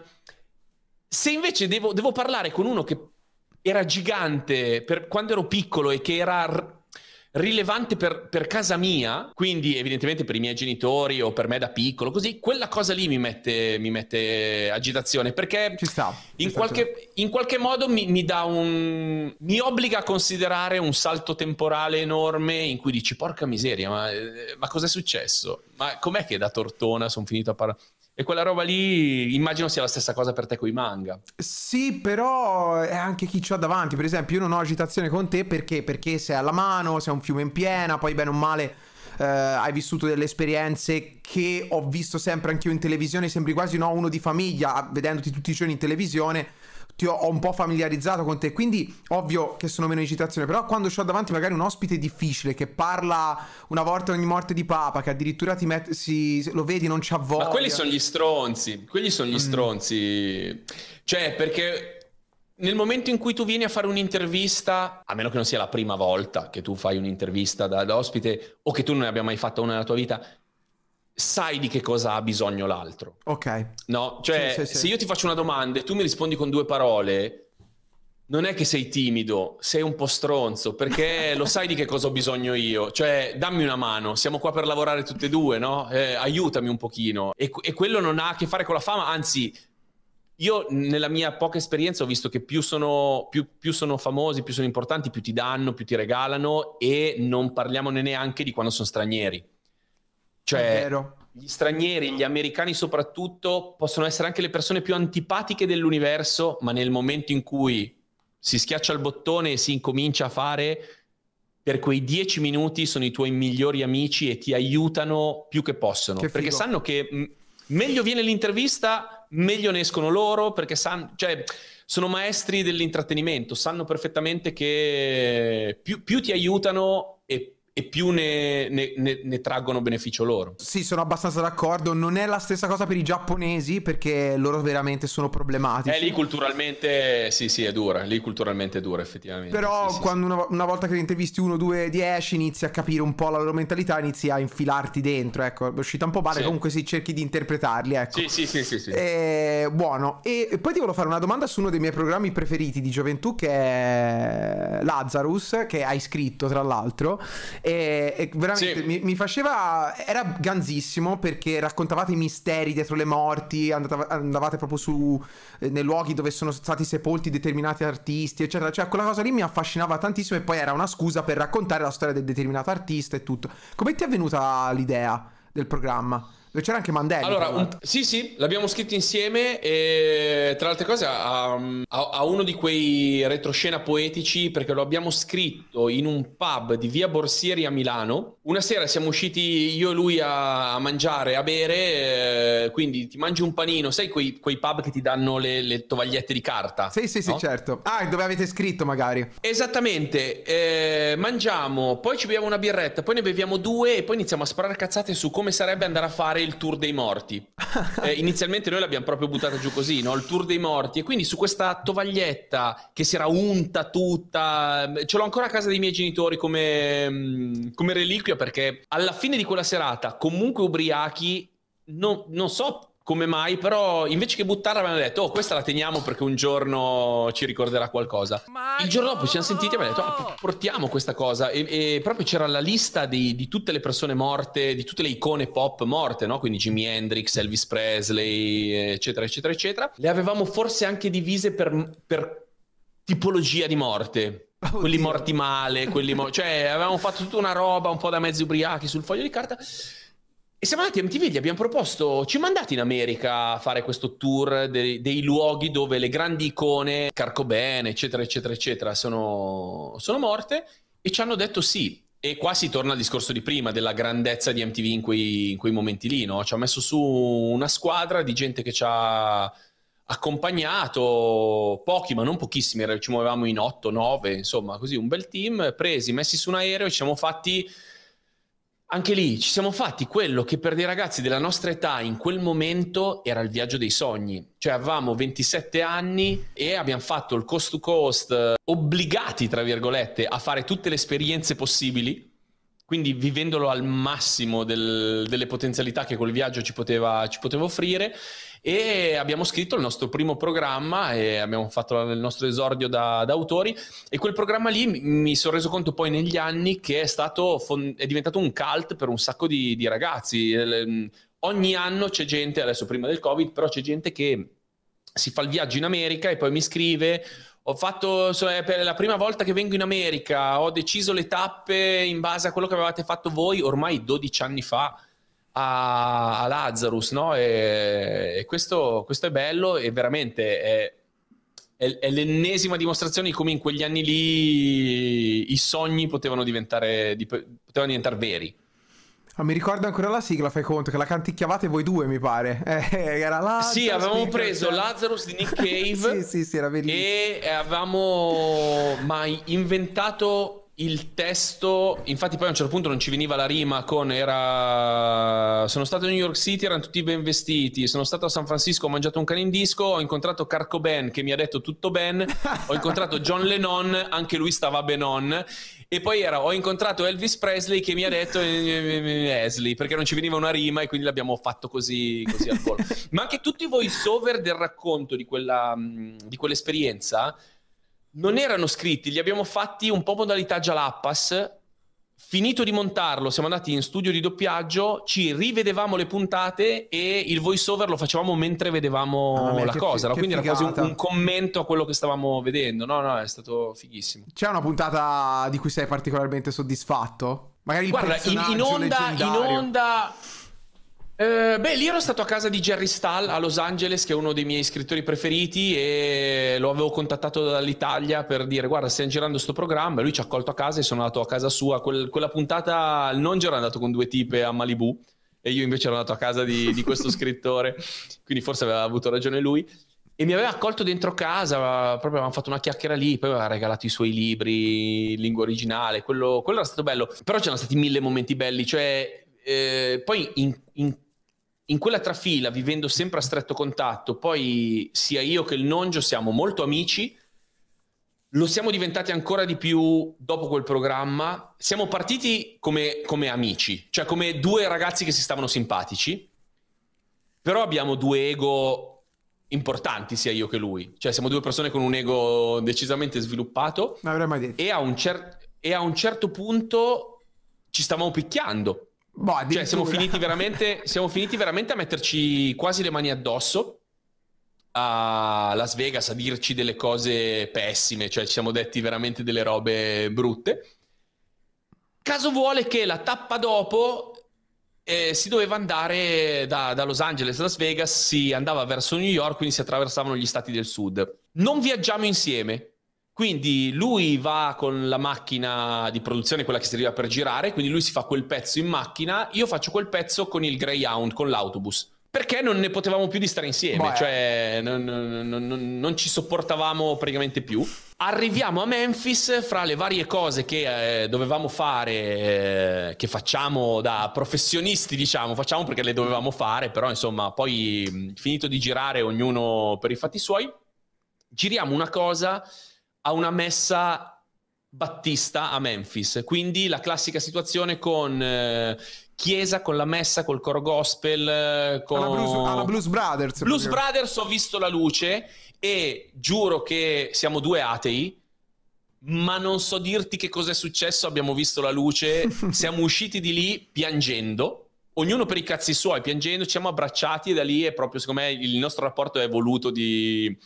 Se invece devo, devo parlare con uno che era gigante per quando ero piccolo e che era r- rilevante per, per, casa mia, quindi evidentemente per i miei genitori o per me da piccolo, così quella cosa lì mi mette, mi mette agitazione perché sta, in, qualche, certo. in, qualche, modo mi, mi, un, mi, obbliga a considerare un salto temporale enorme in cui dici porca miseria, ma, eh, ma è successo? ma com'è che da Tortona sono finito a parlare? E quella roba lì immagino sia la stessa cosa per te con i manga. Sì, però è anche chi c'ha davanti. Per esempio, io non ho agitazione con te perché? Perché sei alla mano, sei un fiume in piena, poi bene o male. Eh, hai vissuto delle esperienze che ho visto sempre anch'io in televisione, sembri quasi no, uno di famiglia, vedendoti tutti i giorni in televisione ti ho, ho, un po' familiarizzato con te, quindi ovvio che sono meno in citazione, però quando ho davanti magari un ospite difficile che parla una volta ogni morte di papa, che addirittura ti mette, si, lo vedi non c'ha voglia. Ma quelli sono gli stronzi, quelli sono gli mm. stronzi. Cioè, perché nel momento in cui tu vieni a fare un'intervista, a meno che non sia la prima volta che tu fai un'intervista da, da, ospite o che tu non ne abbia mai fatta una nella tua vita, sai di che cosa ha bisogno l'altro. Ok. No, cioè sì, sì, sì. se io ti faccio una domanda e tu mi rispondi con due parole, non è che sei timido, sei un po' stronzo, perché lo sai di che cosa ho bisogno io. Cioè, dammi una mano, siamo qua per lavorare tutte e due, no? Eh, aiutami un pochino. E, e quello non ha a che fare con la fama, anzi, io nella mia poca esperienza ho visto che più sono, più, più sono, famosi, più sono importanti, più ti danno, più ti regalano e non parliamo neanche di quando sono stranieri. Cioè, gli stranieri, gli americani soprattutto, possono essere anche le persone più antipatiche dell'universo, ma nel momento in cui si schiaccia il bottone e si incomincia a fare, per quei dieci minuti sono i tuoi migliori amici e ti aiutano più che possono. Che perché sanno che mm, meglio viene l'intervista, meglio ne escono loro, perché sanno... Cioè, sono maestri dell'intrattenimento, sanno perfettamente che più, più ti aiutano e e più ne, ne, ne, ne, traggono beneficio loro. Sì, sono abbastanza d'accordo. Non è la stessa cosa per i giapponesi perché loro veramente sono problematici. Eh, lì culturalmente sì, sì, è dura. Lì culturalmente è dura, effettivamente. Però sì, quando sì, una, una, volta che ne intervisti uno, due, dieci, inizi a capire un po' la loro mentalità, inizi a infilarti dentro. Ecco, è uscita un po' male, sì. comunque si cerchi di interpretarli. Ecco. Sì, sì, sì, sì, e, eh, buono. E poi ti volevo fare una domanda su uno dei miei programmi preferiti di gioventù che è Lazarus, che hai scritto tra l'altro. E, e veramente sì. mi, mi, faceva. Era ganzissimo perché raccontavate i misteri dietro le morti, andata, andavate proprio su eh, nei luoghi dove sono stati sepolti determinati artisti, eccetera. Cioè, quella cosa lì mi affascinava tantissimo e poi era una scusa per raccontare la storia del determinato artista e tutto. Come ti è venuta l'idea del programma? Dove c'era anche Mandelli. Allora, un... sì, sì, l'abbiamo scritto insieme e tra le altre cose a, a, a, uno di quei retroscena poetici perché lo abbiamo scritto in un pub di via Borsieri a Milano. Una sera siamo usciti io e lui a, a mangiare, a bere, eh, quindi ti mangi un panino, sai quei, quei pub che ti danno le, le, tovagliette di carta? Sì, sì, sì, certo. Ah, dove avete scritto magari. Esattamente, eh, mangiamo, poi ci beviamo una birretta, poi ne beviamo due e poi iniziamo a sparare cazzate su come sarebbe andare a fare il il tour dei morti. Eh, inizialmente noi l'abbiamo proprio buttata giù così, no? il tour dei morti. E quindi su questa tovaglietta che si era unta tutta, ce l'ho ancora a casa dei miei genitori come, mm, come reliquia perché alla fine di quella serata, comunque ubriachi, non, non so come mai, però invece che buttarla avevano detto, oh questa la teniamo perché un giorno ci ricorderà qualcosa. Ma Il giorno dopo ci siamo sentiti e abbiamo detto, oh, portiamo questa cosa. E, e proprio c'era la lista di, di, tutte le persone morte, di tutte le icone pop morte, no? Quindi Jimi Hendrix, Elvis Presley, eccetera, eccetera, eccetera. Le avevamo forse anche divise per, per tipologia di morte. Oddio. quelli morti male, quelli mo- cioè avevamo fatto tutta una roba un po' da mezzi ubriachi sul foglio di carta e siamo andati a MTV, gli abbiamo proposto, ci mandate in America a fare questo tour dei, dei luoghi dove le grandi icone, Carcobene, eccetera, eccetera, eccetera, sono, sono morte e ci hanno detto sì. E qua si torna al discorso di prima, della grandezza di MTV in quei, in quei momenti lì, no? Ci ha messo su una squadra di gente che ci ha accompagnato, pochi ma non pochissimi, ci muovevamo in 8, 9, insomma, così un bel team, presi, messi su un aereo, ci siamo fatti anche lì ci siamo fatti quello che per dei ragazzi della nostra età in quel momento era il viaggio dei sogni. Cioè avevamo 27 anni e abbiamo fatto il cost to cost eh, obbligati, tra virgolette, a fare tutte le esperienze possibili, quindi vivendolo al massimo del, delle potenzialità che quel viaggio ci poteva, ci poteva offrire e abbiamo scritto il nostro primo programma e abbiamo fatto il nostro esordio da, da autori e quel programma lì mi, sono reso conto poi negli anni che è, stato, è diventato un cult per un sacco di, di ragazzi. Ehm, ogni anno c'è gente, adesso prima del Covid, però c'è gente che si fa il viaggio in America e poi mi scrive ho fatto per la prima volta che vengo in America, ho deciso le tappe in base a quello che avevate fatto voi ormai 12 anni fa a, a Lazarus, no? E, e questo, questo, è bello e veramente è, è, è, l'ennesima dimostrazione di come in quegli anni lì i sogni potevano diventare, di, potevano diventare veri. Ah, mi ricordo ancora la sigla, fai conto, che la canticchiavate voi due, mi pare. Eh, era Lazarus. Sì, avevamo Nick preso Cave. Lazarus di Nick Cave. sì, sì, sì, era bellissimo. E avevamo mai inventato il testo, infatti poi a un certo punto non ci veniva la rima con era sono stato a New York City, erano tutti ben vestiti, sono stato a San Francisco, ho mangiato un cane in disco, ho incontrato Carco Ben che mi ha detto tutto ben, ho incontrato John Lennon, anche lui stava benon e poi era ho incontrato Elvis Presley che mi ha detto Leslie eh, eh, eh, perché non ci veniva una rima e quindi l'abbiamo fatto così, così al volo. Ma anche tutti i voice over del racconto di, quella, mm, di quell'esperienza non erano scritti, li abbiamo fatti un po' modalità Jalappas. Finito di montarlo, siamo andati in studio di doppiaggio, ci rivedevamo le puntate e il voiceover lo facevamo mentre vedevamo ah, la che, cosa. Che Quindi era quasi un, un, commento a quello che stavamo vedendo. No, no, è stato fighissimo. C'è una puntata di cui sei particolarmente soddisfatto? Magari il Guarda, in, in onda, in onda eh, beh, lì ero stato a casa di Jerry Stahl a Los Angeles, che è uno dei miei scrittori preferiti, e lo avevo contattato dall'Italia per dire: Guarda, stiamo girando questo programma. E lui ci ha accolto a casa e sono andato a casa sua. Quel, quella puntata, il non era andato con due tipe a Malibu, e io invece ero andato a casa di, di questo scrittore, quindi forse aveva avuto ragione lui. E mi aveva accolto dentro casa, proprio avevamo fatto una chiacchiera lì, poi aveva regalato i suoi libri in lingua originale, quello, quello era stato bello. Però c'erano stati mille momenti belli, cioè eh, poi in, in in quella trafila, vivendo sempre a stretto contatto, poi sia io che il nongio siamo molto amici, lo siamo diventati ancora di più dopo quel programma. Siamo partiti come, come amici, cioè come due ragazzi che si stavano simpatici, però abbiamo due ego importanti, sia io che lui. Cioè siamo due persone con un ego decisamente sviluppato. Ma avrei mai detto. E a un, cer- e a un certo punto ci stavamo picchiando Boh, cioè, siamo finiti, siamo finiti, veramente, a metterci quasi le mani addosso a Las Vegas, a dirci delle cose pessime, cioè ci siamo detti veramente delle robe brutte. Caso vuole che la tappa dopo eh, si doveva andare da, da Los Angeles a Las Vegas, si andava verso New York, quindi si attraversavano gli stati del sud. Non viaggiamo insieme, quindi lui va con la macchina di produzione, quella che serviva per girare, quindi lui si fa quel pezzo in macchina, io faccio quel pezzo con il Greyhound, con l'autobus. Perché non ne potevamo più di stare insieme, Beh. cioè non, non, non, non, ci sopportavamo praticamente più. Arriviamo a Memphis, fra le varie cose che eh, dovevamo fare, eh, che facciamo da professionisti, diciamo, facciamo perché le dovevamo fare, però insomma, poi finito di girare ognuno per i fatti suoi, giriamo una cosa a una messa Battista a Memphis. Quindi la classica situazione con eh, Chiesa, con la messa, col coro gospel, eh, con... Alla Blues, alla Blues Brothers. Blues perché... Brothers ho visto la luce e giuro che siamo due atei, ma non so dirti che cosa è successo, abbiamo visto la luce, siamo usciti di lì piangendo. Ognuno per i cazzi suoi, piangendo, ci siamo abbracciati da lì e proprio, secondo me, il nostro rapporto è evoluto di,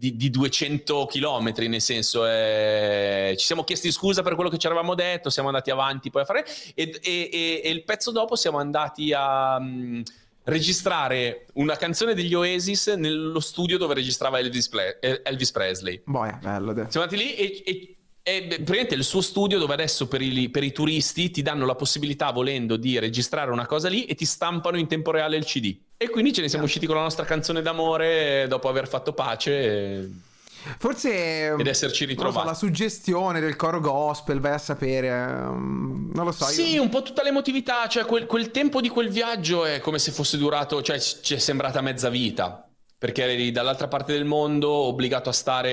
di, di 200 km, nel senso eh, ci siamo chiesti scusa per quello che ci eravamo detto, siamo andati avanti poi a fare e, e, e, e il pezzo dopo siamo andati a um, registrare una canzone degli Oasis nello studio dove registrava Elvis, Ple- eh, Elvis Presley. Boia, bello. Siamo andati lì e e eh, praticamente il suo studio dove adesso per i, per i, turisti ti danno la possibilità, volendo, di registrare una cosa lì e ti stampano in tempo reale il CD. E quindi ce ne siamo usciti con la nostra canzone d'amore eh, dopo aver fatto pace. E... Eh, Forse ehm, ed esserci ritrovati. So, la suggestione del coro gospel, vai a sapere, ehm, non lo so. Sì, io... un po' tutta l'emotività, cioè quel, quel, tempo di quel viaggio è come se fosse durato, cioè ci è sembrata mezza vita perché eri dall'altra parte del mondo, obbligato a stare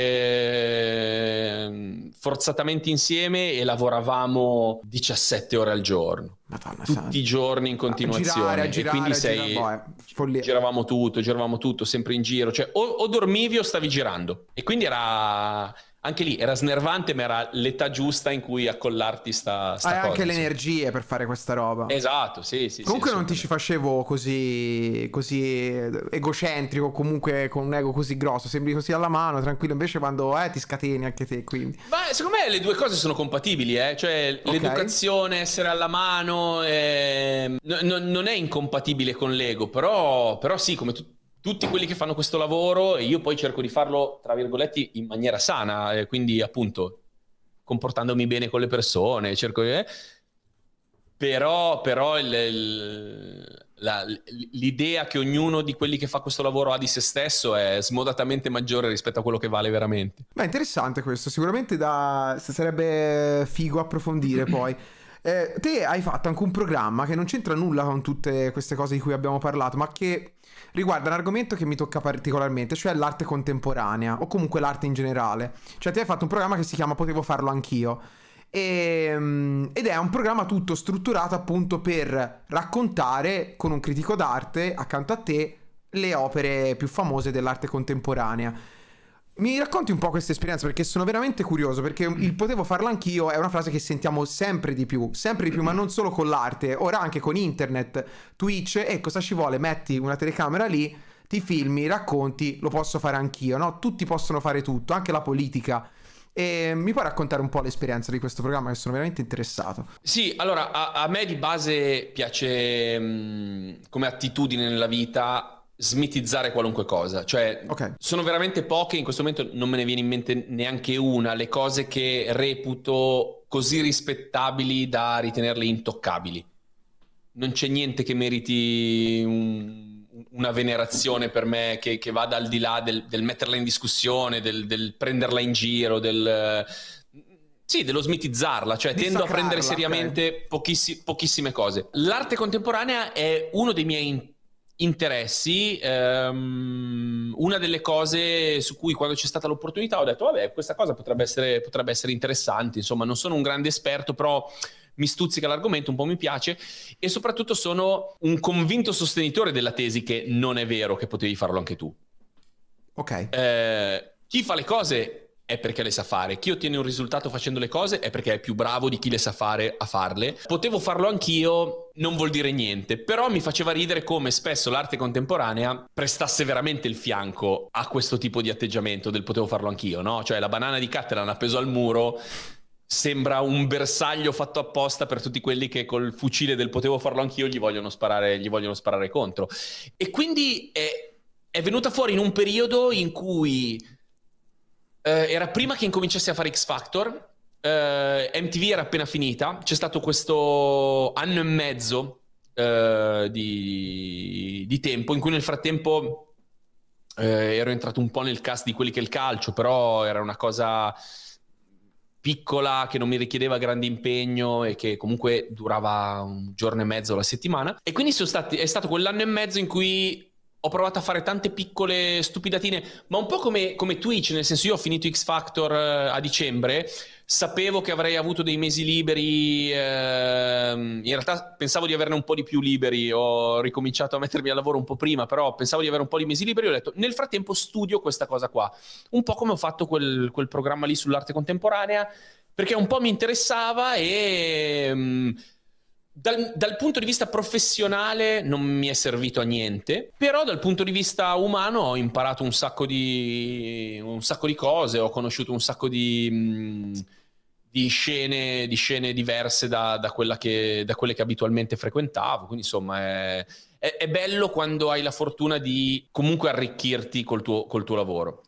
ehm, forzatamente insieme e lavoravamo 17 ore al giorno. Madonna, tutti sana. i giorni in continuazione. A girare, a girare, quindi sei... girare, boh, giravamo tutto, giravamo tutto, sempre in giro. Cioè, o, o dormivi o stavi girando. E quindi era anche lì era snervante, ma era l'età giusta in cui accollarti sta, sta Hai cosa, anche sì. le energie per fare questa roba. Esatto, sì, sì. Comunque sì, non ti ci facevo così, così eh, egocentrico, comunque con un ego così grosso, sembri così alla mano, tranquillo, invece quando eh, ti scateni anche te, quindi. Ma secondo me le due cose sono compatibili, eh? cioè okay. l'educazione, essere alla mano, eh, no, no, non è incompatibile con l'ego, però, però sì, come tu tutti quelli che fanno questo lavoro e io poi cerco di farlo, tra virgolette, in maniera sana, eh, quindi appunto comportandomi bene con le persone, cerco di... Eh. però, però il, il, la, l'idea che ognuno di quelli che fa questo lavoro ha di se stesso è smodatamente maggiore rispetto a quello che vale veramente. Beh, interessante questo, sicuramente da, sarebbe figo approfondire poi. Eh, te hai fatto anche un programma che non c'entra nulla con tutte queste cose di cui abbiamo parlato, ma che riguarda un argomento che mi tocca particolarmente, cioè l'arte contemporanea o comunque l'arte in generale. Cioè te hai fatto un programma che si chiama Potevo farlo anch'io. E, ehm, ed è un programma tutto strutturato appunto per raccontare con un critico d'arte accanto a te le opere più famose dell'arte contemporanea. Mi racconti un po' questa esperienza perché sono veramente curioso, perché il potevo farla anch'io è una frase che sentiamo sempre di più, sempre di più, ma non solo con l'arte, ora anche con internet, Twitch e cosa ecco, ci vuole? Metti una telecamera lì, ti filmi, racconti, lo posso fare anch'io, no? Tutti possono fare tutto, anche la politica. E mi puoi raccontare un po' l'esperienza di questo programma che sono veramente interessato? Sì, allora a, a me di base piace mh, mm, come attitudine nella vita smitizzare qualunque cosa. Cioè, okay. sono veramente poche, in questo momento non me ne viene in mente neanche una, le cose che reputo così rispettabili da ritenerle intoccabili. Non c'è niente che meriti un, una venerazione per me che, che, vada al di là del, del metterla in discussione, del, del, prenderla in giro, del... Sì, dello smitizzarla, cioè Di tendo a prendere seriamente okay. pochiss- pochissime cose. L'arte contemporanea è uno dei miei interessi, ehm, una delle cose su cui quando c'è stata l'opportunità ho detto vabbè questa cosa potrebbe essere, potrebbe essere interessante, insomma non sono un grande esperto però mi stuzzica l'argomento, un po' mi piace e soprattutto sono un convinto sostenitore della tesi che non è vero che potevi farlo anche tu. Ok. Eh, chi fa le cose è perché le sa fare. Chi ottiene un risultato facendo le cose è perché è più bravo di chi le sa fare a farle. Potevo farlo anch'io, non vuol dire niente, però mi faceva ridere come spesso l'arte contemporanea prestasse veramente il fianco a questo tipo di atteggiamento del potevo farlo anch'io, no? Cioè la banana di Catalan appeso al muro sembra un bersaglio fatto apposta per tutti quelli che col fucile del potevo farlo anch'io gli vogliono sparare, gli vogliono sparare contro. E quindi è, è venuta fuori in un periodo in cui eh, era prima che incominciassi a fare X Factor, eh, MTV era appena finita, c'è stato questo anno e mezzo eh, di, di, tempo in cui nel frattempo eh, ero entrato un po' nel cast di quelli che è il calcio, però era una cosa piccola che non mi richiedeva grande impegno e che comunque durava un giorno e mezzo la settimana e quindi stati, è stato quell'anno e mezzo in cui ho provato a fare tante piccole stupidatine, ma un po' come, come Twitch, nel senso io ho finito X Factor eh, a dicembre, sapevo che avrei avuto dei mesi liberi, eh, in realtà pensavo di averne un po' di più liberi, ho ricominciato a mettermi al lavoro un po' prima, però pensavo di avere un po' di mesi liberi, ho detto nel frattempo studio questa cosa qua, un po' come ho fatto quel, quel programma lì sull'arte contemporanea, perché un po' mi interessava e... Mh, mm, dal, dal, punto di vista professionale non mi è servito a niente, però dal punto di vista umano ho imparato un sacco di, un sacco di cose, ho conosciuto un sacco di, mm, di, scene, di scene, diverse da, da, che, da, quelle che abitualmente frequentavo, quindi insomma è, è, è, bello quando hai la fortuna di comunque arricchirti col tuo, col tuo lavoro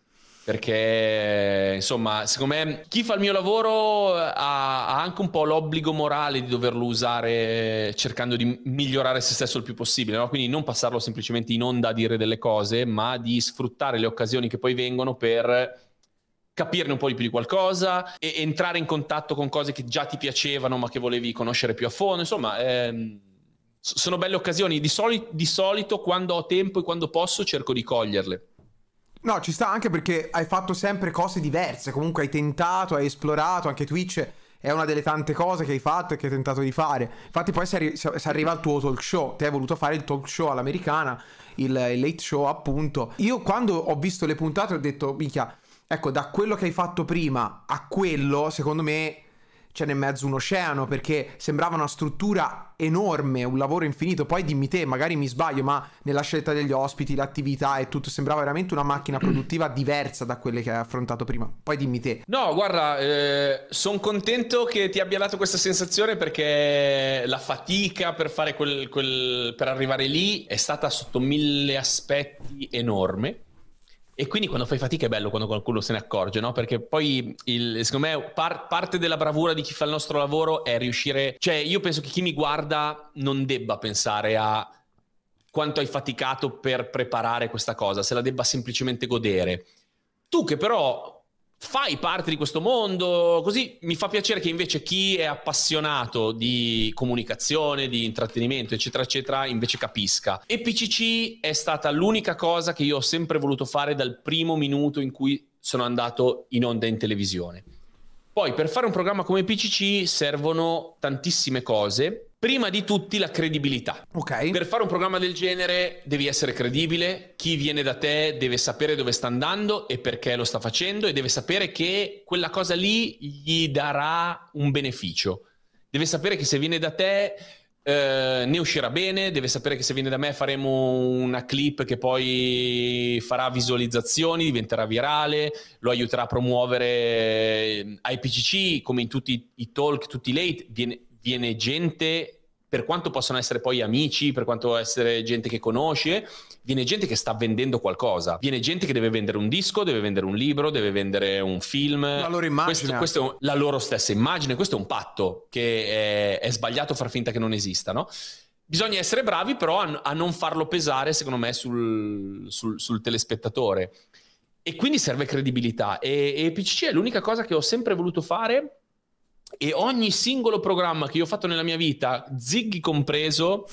perché insomma secondo me chi fa il mio lavoro eh, ha, ha, anche un po' l'obbligo morale di doverlo usare cercando di migliorare se stesso il più possibile no? quindi non passarlo semplicemente in onda a dire delle cose ma di sfruttare le occasioni che poi vengono per capirne un po' di più di qualcosa e entrare in contatto con cose che già ti piacevano ma che volevi conoscere più a fondo insomma ehm, sono belle occasioni di, soli- di solito quando ho tempo e quando posso cerco di coglierle No, ci sta anche perché hai fatto sempre cose diverse, comunque hai tentato, hai esplorato, anche Twitch è una delle tante cose che hai fatto e che hai tentato di fare. Infatti poi si, arri- si arriva al tuo talk show, Ti hai voluto fare il talk show all'americana, il, il late show appunto. Io quando ho visto le puntate ho detto, minchia, ecco, da quello che hai fatto prima a quello, secondo me c'è nel mezzo un oceano perché sembrava una struttura enorme, un lavoro infinito. Poi dimmi te, magari mi sbaglio, ma nella scelta degli ospiti, l'attività e tutto sembrava veramente una macchina produttiva diversa da quelle che hai affrontato prima. Poi dimmi te. No, guarda, eh, sono contento che ti abbia dato questa sensazione perché la fatica per fare quel, quel per arrivare lì è stata sotto mille aspetti enorme e quindi quando fai fatica è bello quando qualcuno se ne accorge, no? Perché poi, il, secondo me, par- parte della bravura di chi fa il nostro lavoro è riuscire... Cioè, io penso che chi mi guarda non debba pensare a quanto hai faticato per preparare questa cosa, se la debba semplicemente godere. Tu che però fai parte di questo mondo, così mi fa piacere che invece chi è appassionato di comunicazione, di intrattenimento, eccetera, eccetera, invece capisca. E PCC è stata l'unica cosa che io ho sempre voluto fare dal primo minuto in cui sono andato in onda in televisione poi per fare un programma come PCC servono tantissime cose. Prima di tutti la credibilità. Okay. Per fare un programma del genere devi essere credibile, chi viene da te deve sapere dove sta andando e perché lo sta facendo e deve sapere che quella cosa lì gli darà un beneficio. Deve sapere che se viene da te eh, ne uscirà bene, deve sapere che se viene da me faremo una clip che poi farà visualizzazioni, diventerà virale, lo aiuterà a promuovere eh, IPCC come in tutti i talk, tutti i late, viene, viene gente per quanto possano essere poi amici, per quanto essere gente che conosce, viene gente che sta vendendo qualcosa, viene gente che deve vendere un disco, deve vendere un libro, deve vendere un film. La loro immagine. Questo, questo la loro stessa immagine, questo è un patto che è, è sbagliato far finta che non esista, no? Bisogna essere bravi però a, a non farlo pesare, secondo me, sul, sul, sul telespettatore. E quindi serve credibilità. E, e PCC è l'unica cosa che ho sempre voluto fare e ogni singolo programma che io ho fatto nella mia vita, Ziggy compreso,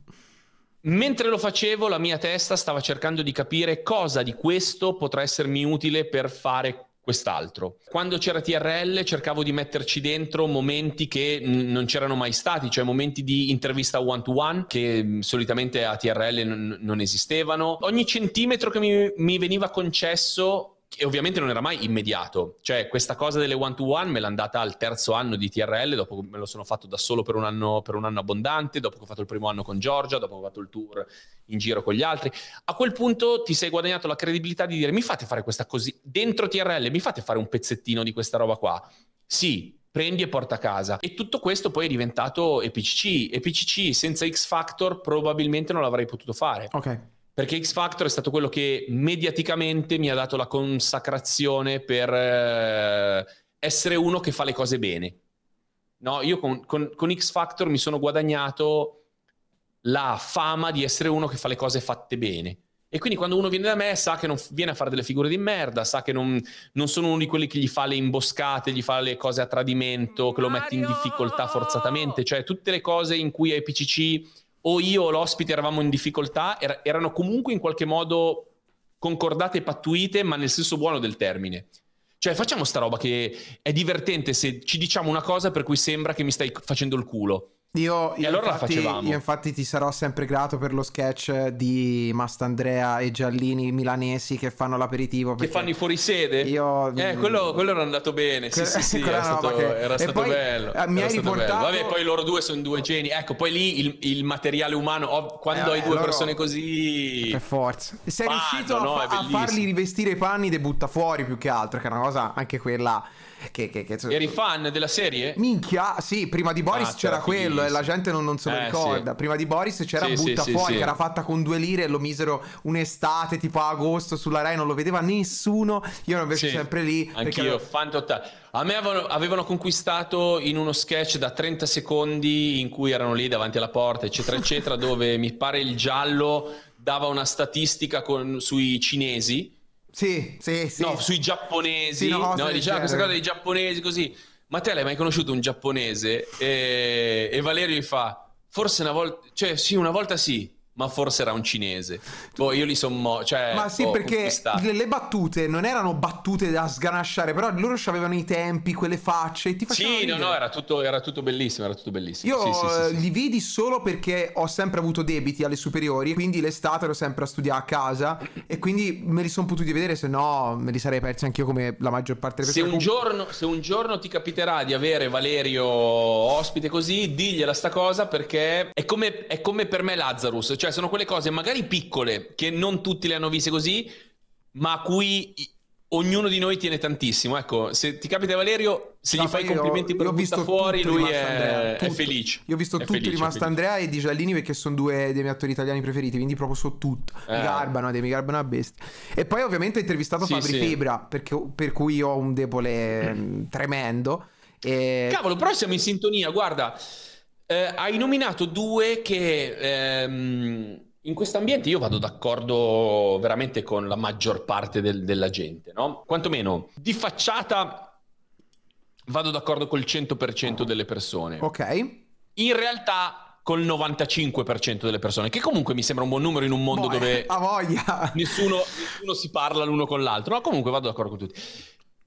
mentre lo facevo la mia testa stava cercando di capire cosa di questo potrà essermi utile per fare quest'altro. Quando c'era TRL cercavo di metterci dentro momenti che n- non c'erano mai stati, cioè momenti di intervista one to one che mm, solitamente a TRL n- non esistevano. Ogni centimetro che mi, mi veniva concesso che ovviamente non era mai immediato. Cioè, questa cosa delle one-to-one me l'ha data al terzo anno di TRL, dopo che me lo sono fatto da solo per un, anno, per un anno abbondante, dopo che ho fatto il primo anno con Giorgia, dopo che ho fatto il tour in giro con gli altri. A quel punto ti sei guadagnato la credibilità di dire mi fate fare questa così, dentro TRL mi fate fare un pezzettino di questa roba qua. Sì, prendi e porta a casa. E tutto questo poi è diventato EPCC. EPCC senza X Factor probabilmente non l'avrei potuto fare. Ok. Perché X Factor è stato quello che mediaticamente mi ha dato la consacrazione per eh, essere uno che fa le cose bene. No, io con, con, con X Factor mi sono guadagnato la fama di essere uno che fa le cose fatte bene. E quindi quando uno viene da me sa che non viene a fare delle figure di merda, sa che non, non sono uno di quelli che gli fa le imboscate, gli fa le cose a tradimento, che lo mette in difficoltà forzatamente, cioè tutte le cose in cui ai PCC o io o l'ospite eravamo in difficoltà, er- erano comunque in qualche modo concordate e pattuite, ma nel senso buono del termine. Cioè, facciamo sta roba che è divertente se ci diciamo una cosa per cui sembra che mi stai facendo il culo. Io, io, allora infatti, io, infatti, ti sarò sempre grato per lo sketch di Mastandrea e Giallini milanesi che fanno l'aperitivo. Che fanno i fuorisede? Io, eh, quello, quello, era andato bene. Sì, que- sì, sì, era stato, che... era stato poi, bello. Eh, mi hai riportato... Bello. Vabbè, poi loro due sono due geni. Ecco, poi lì il, il materiale umano, quando eh, hai due persone così... Per forza. Sei Pando, riuscito a, no, fa- a farli rivestire i panni dei butta fuori più che altro, che è una cosa anche quella che, che, che... Eri fan della serie? Minchia, sì, prima di Boris ah, c'era, quello e eh, la gente non, non se lo eh, ricorda. Sì. Prima di Boris c'era sì, Butta sì, Fuori che era fatta con due lire e lo misero un'estate tipo agosto sulla Rai, non lo vedeva nessuno. Io ero invece sempre lì. Anch'io, avevo... fan totale. A me avevano, avevano, conquistato in uno sketch da 30 secondi in cui erano lì davanti alla porta, eccetera, eccetera, dove mi pare il giallo dava una statistica con, sui cinesi sì, sì, sì. No, sui giapponesi. Sì, no, no diceva questa cosa dei giapponesi così. Ma te l'hai mai conosciuto un giapponese? E, e Valerio gli fa, forse una volta, cioè sì, una volta sì ma forse era un cinese. Boh, io li sono. Cioè, ma sì, boh, perché le, le, battute non erano battute da sganasciare, però loro avevano i tempi, quelle facce. ti sì, ridere. no, no, era tutto, era tutto, bellissimo. Era tutto bellissimo. Io sì, sì, sì, li vidi solo perché ho sempre avuto debiti alle superiori, quindi l'estate ero sempre a studiare a casa e quindi me li sono potuti vedere, se no me li sarei persi anch'io come la maggior parte delle persone. Se un, giorno, se un giorno ti capiterà di avere Valerio ospite così, digliela sta cosa perché è come, è come per me Lazarus. Cioè, cioè sono quelle cose magari piccole che non tutti le hanno viste così, ma a cui ognuno di noi tiene tantissimo. Ecco, se ti capita Valerio, se no, gli fai i complimenti per butta fuori, lui è, è, felice. Io ho visto è tutto rimasto Andrea e di Giallini perché sono due dei miei attori italiani preferiti, quindi proprio so tutto. Eh. garbano, Demi garbano a bestia. E poi ovviamente ho intervistato sì, Fabri sì. Fibra, perché, per cui ho un debole mm. tremendo. E... Cavolo, però siamo in sintonia, guarda. Eh, hai nominato due che ehm, in questo ambiente io vado d'accordo veramente con la maggior parte del, della gente, no? Quantomeno di facciata vado d'accordo col 100% delle persone. Ok. In realtà col 95% delle persone, che comunque mi sembra un buon numero in un mondo Boy, dove nessuno, nessuno, si parla l'uno con l'altro, ma no, comunque vado d'accordo con tutti.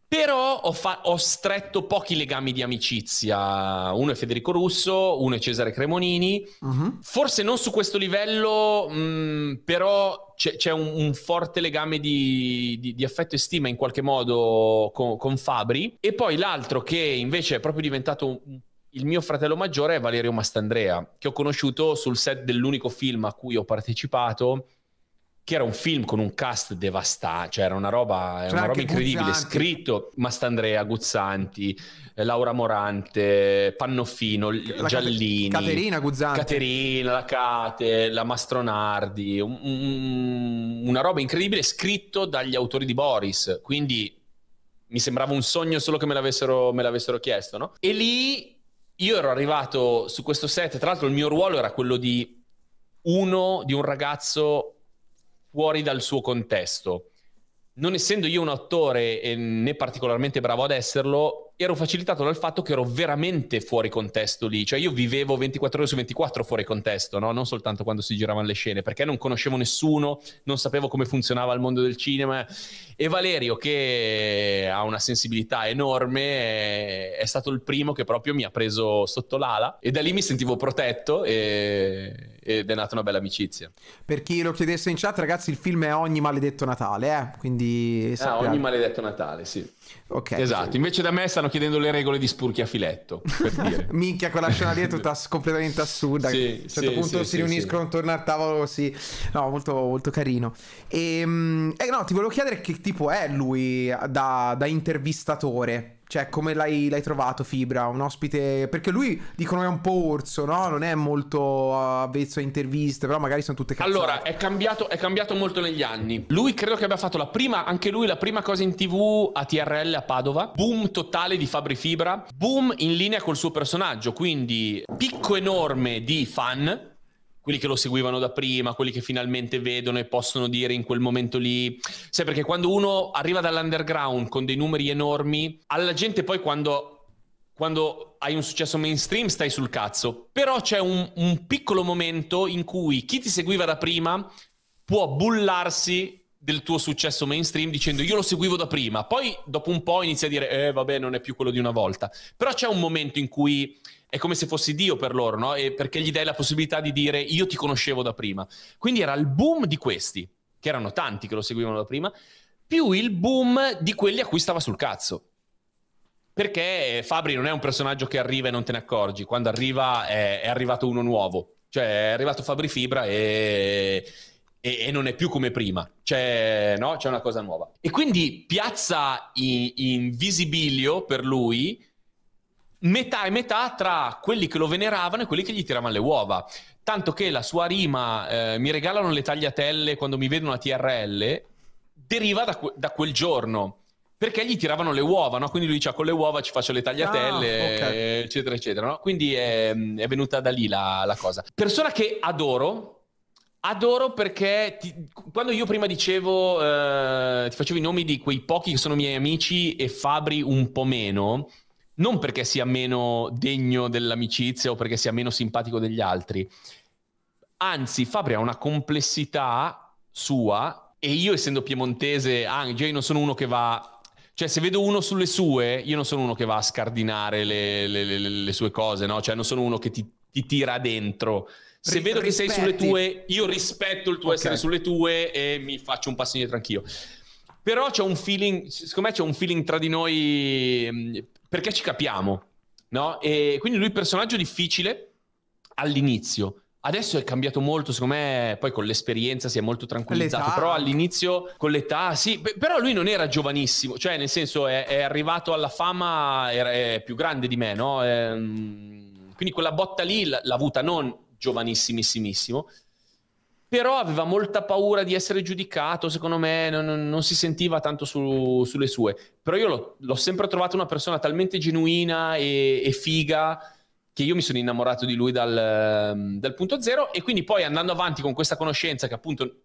Però ho, fa- ho, stretto pochi legami di amicizia. Uno è Federico Russo, uno è Cesare Cremonini. Uh-huh. Forse non su questo livello, mh, mm, però c'è, c'è un, un, forte legame di, di, di, affetto e stima in qualche modo con, con, Fabri. E poi l'altro che invece è proprio diventato un, il mio fratello maggiore è Valerio Mastandrea, che ho conosciuto sul set dell'unico film a cui ho partecipato che era un film con un cast devastante, cioè era una roba, era una cioè, roba incredibile, Guzzanti. scritto Mastandrea, Guzzanti, eh, Laura Morante, Pannofino, la Giallini, Caterina Guzzanti, Caterina, la Cate, la Mastronardi, un, un, una roba incredibile scritto dagli autori di Boris, quindi mi sembrava un sogno solo che me l'avessero, me l'avessero chiesto, no? E lì io ero arrivato su questo set, tra l'altro il mio ruolo era quello di uno, di un ragazzo fuori dal suo contesto. Non essendo io un attore e né particolarmente bravo ad esserlo, ero facilitato dal fatto che ero veramente fuori contesto lì, cioè io vivevo 24 ore su 24 fuori contesto, no? non soltanto quando si giravano le scene, perché non conoscevo nessuno, non sapevo come funzionava il mondo del cinema e Valerio, che ha una sensibilità enorme, è stato il primo che proprio mi ha preso sotto l'ala e da lì mi sentivo protetto e ed è nata una bella amicizia. Per chi lo chiedesse in chat, ragazzi, il film è Ogni maledetto Natale, eh? quindi... Ah, ogni maledetto Natale, sì. Ok. Esatto, sì. invece da me stanno chiedendo le regole di spurchi a filetto, per dire. Minchia, quella scena lì è tutta completamente assurda. Sì, a un certo sì, punto si riuniscono intorno al tavolo, sì. No, molto, molto carino. E, ehm, eh, no, ti volevo chiedere che tipo è lui eh, da, da intervistatore. Cioè, come l'hai, l'hai, trovato Fibra? Un ospite. Perché lui dicono è un po' orso, no? Non è molto avvezzo a interviste, però magari sono tutte cazzate. Allora, è cambiato, è cambiato molto negli anni. Lui credo che abbia fatto la prima, anche lui, la prima cosa in tv a TRL a Padova. Boom totale di Fabri Fibra. Boom in linea col suo personaggio. Quindi, picco enorme di fan quelli che lo seguivano da prima, quelli che finalmente vedono e possono dire in quel momento lì. Sai, perché quando uno arriva dall'underground con dei numeri enormi, alla gente poi quando quando hai un successo mainstream stai sul cazzo, però c'è un, un, piccolo momento in cui chi ti seguiva da prima può bullarsi del tuo successo mainstream dicendo io lo seguivo da prima, poi dopo un po' inizia a dire eh vabbè non è più quello di una volta, però c'è un momento in cui è come se fossi Dio per loro, no? E perché gli dai la possibilità di dire io ti conoscevo da prima. Quindi era il boom di questi, che erano tanti che lo seguivano da prima, più il boom di quelli a cui stava sul cazzo. Perché Fabri non è un personaggio che arriva e non te ne accorgi, quando arriva è, è arrivato uno nuovo, cioè è arrivato Fabri Fibra e, e, e non è più come prima, cioè, no? c'è una cosa nuova. E quindi piazza in, in visibilio per lui metà e metà tra quelli che lo veneravano e quelli che gli tiravano le uova. Tanto che la sua rima eh, mi regalano le tagliatelle quando mi vedono a TRL deriva da, da quel giorno perché gli tiravano le uova, no? quindi lui dice ah, con le uova ci faccio le tagliatelle, ah, okay. eccetera, eccetera. No? Quindi è, è, venuta da lì la, la, cosa. Persona che adoro, adoro perché ti, quando io prima dicevo, eh, ti facevo i nomi di quei pochi che sono miei amici e Fabri un po' meno, non perché sia meno degno dell'amicizia o perché sia meno simpatico degli altri. Anzi, Fabri ha una complessità sua e io essendo piemontese, anche io non sono uno che va cioè, se vedo uno sulle sue, io non sono uno che va a scardinare le, le, le, le sue cose, no? Cioè, non sono uno che ti, ti tira dentro. Se R- vedo rispetti. che sei sulle tue, io rispetto il tuo okay. essere sulle tue e mi faccio un passo indietro anch'io. Però c'è un feeling, secondo me c'è un feeling tra di noi perché ci capiamo, no? E quindi lui è un personaggio difficile all'inizio. Adesso è cambiato molto, secondo me, poi con l'esperienza si è molto tranquillizzato, l'età. però all'inizio con l'età, sì, però lui non era giovanissimo, cioè nel senso è, è arrivato alla fama, è, è, più grande di me, no? È, ehm, quindi quella botta lì l'ha avuta non giovanissimissimo, però aveva molta paura di essere giudicato, secondo me non, non si sentiva tanto su, sulle sue, però io l'ho, l'ho, sempre trovato una persona talmente genuina e, e, figa che io mi sono innamorato di lui dal, ehm, dal, punto zero e quindi poi andando avanti con questa conoscenza che appunto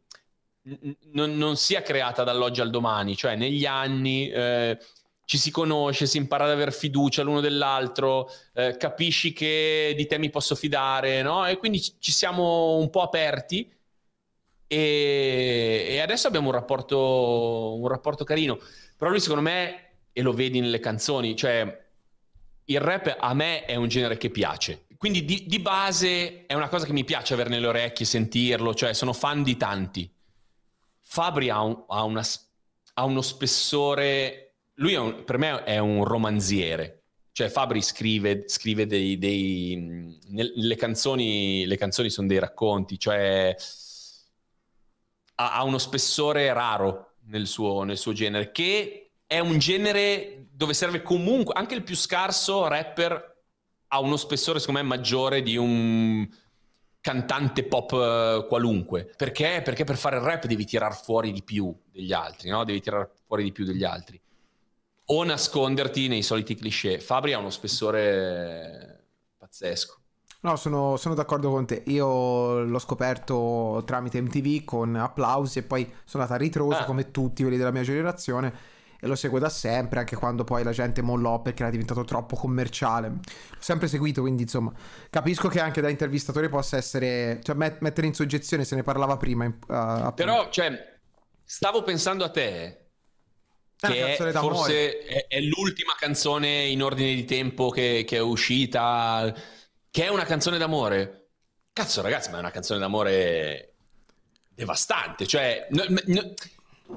non, non sia creata dall'oggi al domani, cioè negli anni... Eh, ci si conosce, si impara ad avere fiducia l'uno dell'altro, eh, capisci che di te mi posso fidare, no? E quindi ci siamo un po' aperti e, e adesso abbiamo un rapporto, un rapporto carino. Però lui, secondo me, e lo vedi nelle canzoni, cioè il rap a me è un genere che piace. Quindi di, di, base è una cosa che mi piace avere nelle orecchie, sentirlo, cioè sono fan di tanti. Fabri ha, un, ha, una, ha uno spessore, lui un, per me è un romanziere, cioè Fabri scrive, scrive dei... dei nel, le, canzoni, le canzoni sono dei racconti, cioè ha, ha uno spessore raro nel suo, nel suo genere, che è un genere dove serve comunque, anche il più scarso rapper ha uno spessore secondo me maggiore di un cantante pop eh, qualunque. Perché? Perché per fare il rap devi tirar fuori di più degli altri, no? Devi tirar fuori di più degli altri. O nasconderti nei soliti cliché. Fabri ha uno spessore pazzesco. No, sono, sono d'accordo con te. Io l'ho scoperto tramite MTV con applausi e poi sono andata a ritroso ah. come tutti quelli della mia generazione e lo seguo da sempre, anche quando poi la gente mollò perché era diventato troppo commerciale. L'ho sempre seguito, quindi insomma, capisco che anche da intervistatore possa essere, cioè met- mettere in soggezione, se ne parlava prima. Uh, Però, cioè, stavo pensando a te. Che è, forse è, è, l'ultima canzone in ordine di tempo che, che è uscita che è una canzone d'amore. Cazzo, ragazzi, ma è una canzone d'amore devastante. Cioè, no, no,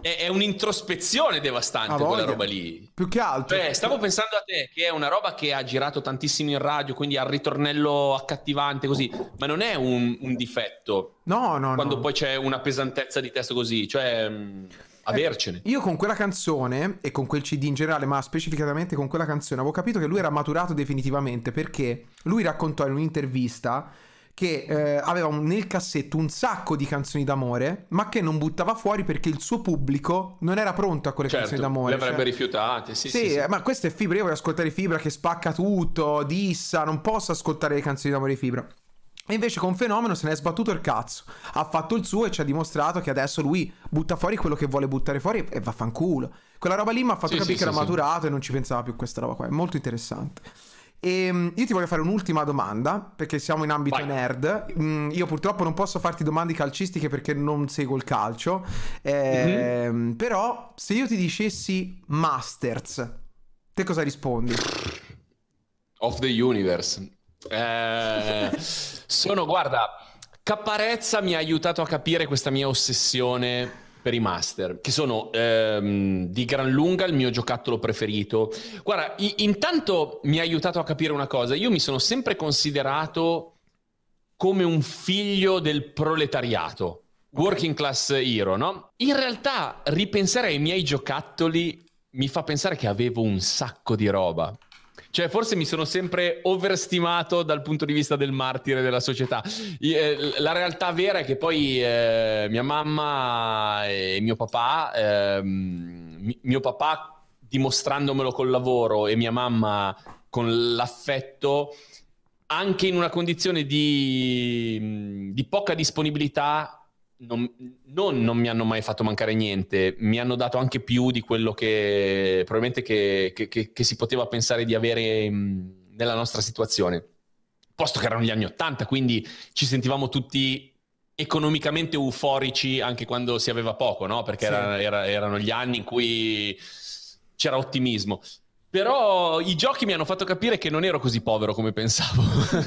è, è un'introspezione devastante quella roba lì. Più che altro. Beh, cioè, stavo pensando a te, che è una roba che ha girato tantissimo in radio, quindi ha il ritornello accattivante così, ma non è un, un difetto. No, no. Quando no. poi c'è una pesantezza di testo così, cioè... Mm, eh, avercene. io con quella canzone e con quel CD in generale, ma specificatamente con quella canzone, avevo capito che lui era maturato definitivamente perché lui raccontò in un'intervista che eh, aveva un, nel cassetto un sacco di canzoni d'amore, ma che non buttava fuori perché il suo pubblico non era pronto a quelle certo, canzoni d'amore. Le avrebbe cioè... rifiutate, sì, sì, sì, sì. ma questa è Fibra, io voglio ascoltare Fibra che spacca tutto, dissa, non posso ascoltare le canzoni d'amore di Fibra. E invece con Fenomeno se ne è sbattuto il cazzo. Ha fatto il suo e ci ha dimostrato che adesso lui butta fuori quello che vuole buttare fuori e vaffanculo. Quella roba lì mi ha fatto sì, capire sì, che sì, era maturato e non ci pensava più a questa roba qua. È molto interessante. E ehm, io ti voglio fare un'ultima domanda, perché siamo in ambito Vai. nerd. Mm, io purtroppo non posso farti domande calcistiche perché non seguo il calcio. mm-hmm. Però se io ti dicessi Masters, te cosa rispondi? Of the Universe. Eh, sono, guarda, Caparezza mi ha aiutato a capire questa mia ossessione per i master, che sono ehm, di gran lunga il mio giocattolo preferito. Guarda, i- intanto mi ha aiutato a capire una cosa, io mi sono sempre considerato come un figlio del proletariato, working class hero, no? In realtà ripensare ai miei giocattoli mi fa pensare che avevo un sacco di roba. Cioè, forse mi sono sempre overstimato dal punto di vista del martire della società. Eh, la realtà vera è che poi eh, mia mamma e mio papà, eh, mio papà dimostrandomelo col lavoro e mia mamma con l'affetto, anche in una condizione di, di poca disponibilità non, non, non, mi hanno mai fatto mancare niente, mi hanno dato anche più di quello che probabilmente che, che, che, che si poteva pensare di avere mm, nella nostra situazione. Posto che erano gli anni Ottanta, quindi ci sentivamo tutti economicamente euforici anche quando si aveva poco, no? Perché sì. era, era, erano gli anni in cui c'era ottimismo. Però i giochi mi hanno fatto capire che non ero così povero come pensavo,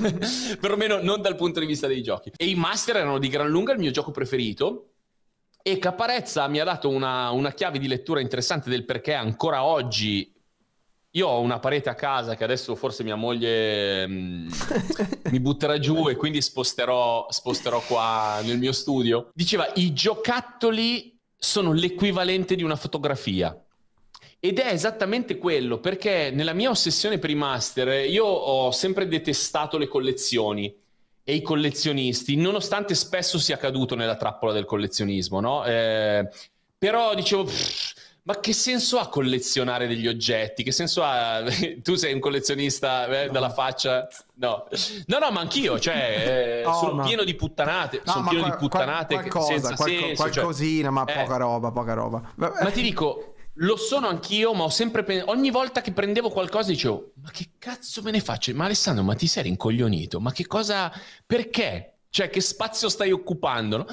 perlomeno non dal punto di vista dei giochi. E i master erano di gran lunga il mio gioco preferito. E Caparezza mi ha dato una, una chiave di lettura interessante del perché ancora oggi io ho una parete a casa che adesso forse mia moglie mh, mm, mi butterà giù e quindi sposterò, sposterò qua nel mio studio. Diceva, i giocattoli sono l'equivalente di una fotografia. Ed è esattamente quello, perché nella mia ossessione per i master io ho sempre detestato le collezioni e i collezionisti, nonostante spesso sia caduto nella trappola del collezionismo, no? Eh, però dicevo... Pff, ma che senso ha collezionare degli oggetti? Che senso ha? Tu sei un collezionista eh, no. dalla faccia? No. no, no, ma anch'io, cioè, eh, no, sono no. pieno di puttanate, no, sono pieno qual- di puttanate qual- qualcosa, senza qualco- senso, qualcosina, cioè... ma eh. poca roba, poca roba. Ma ti dico, lo sono anch'io, ma ho sempre pe- ogni volta che prendevo qualcosa dicevo "Ma che cazzo me ne faccio? Ma Alessandro, ma ti sei rincoglionito? Ma che cosa perché? Cioè che spazio stai occupando?" No?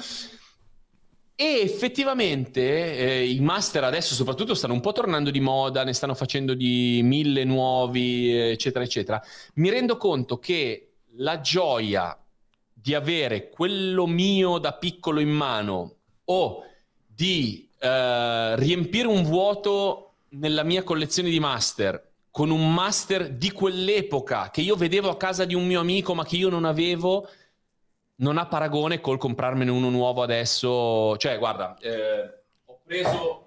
E effettivamente eh, i master adesso soprattutto stanno un po' tornando di moda, ne stanno facendo di mille nuovi, eccetera, eccetera. Mi rendo conto che la gioia di avere quello mio da piccolo in mano o di eh, riempire un vuoto nella mia collezione di master con un master di quell'epoca che io vedevo a casa di un mio amico ma che io non avevo, non ha paragone col comprarmene uno nuovo adesso. Cioè, guarda, eh, ho preso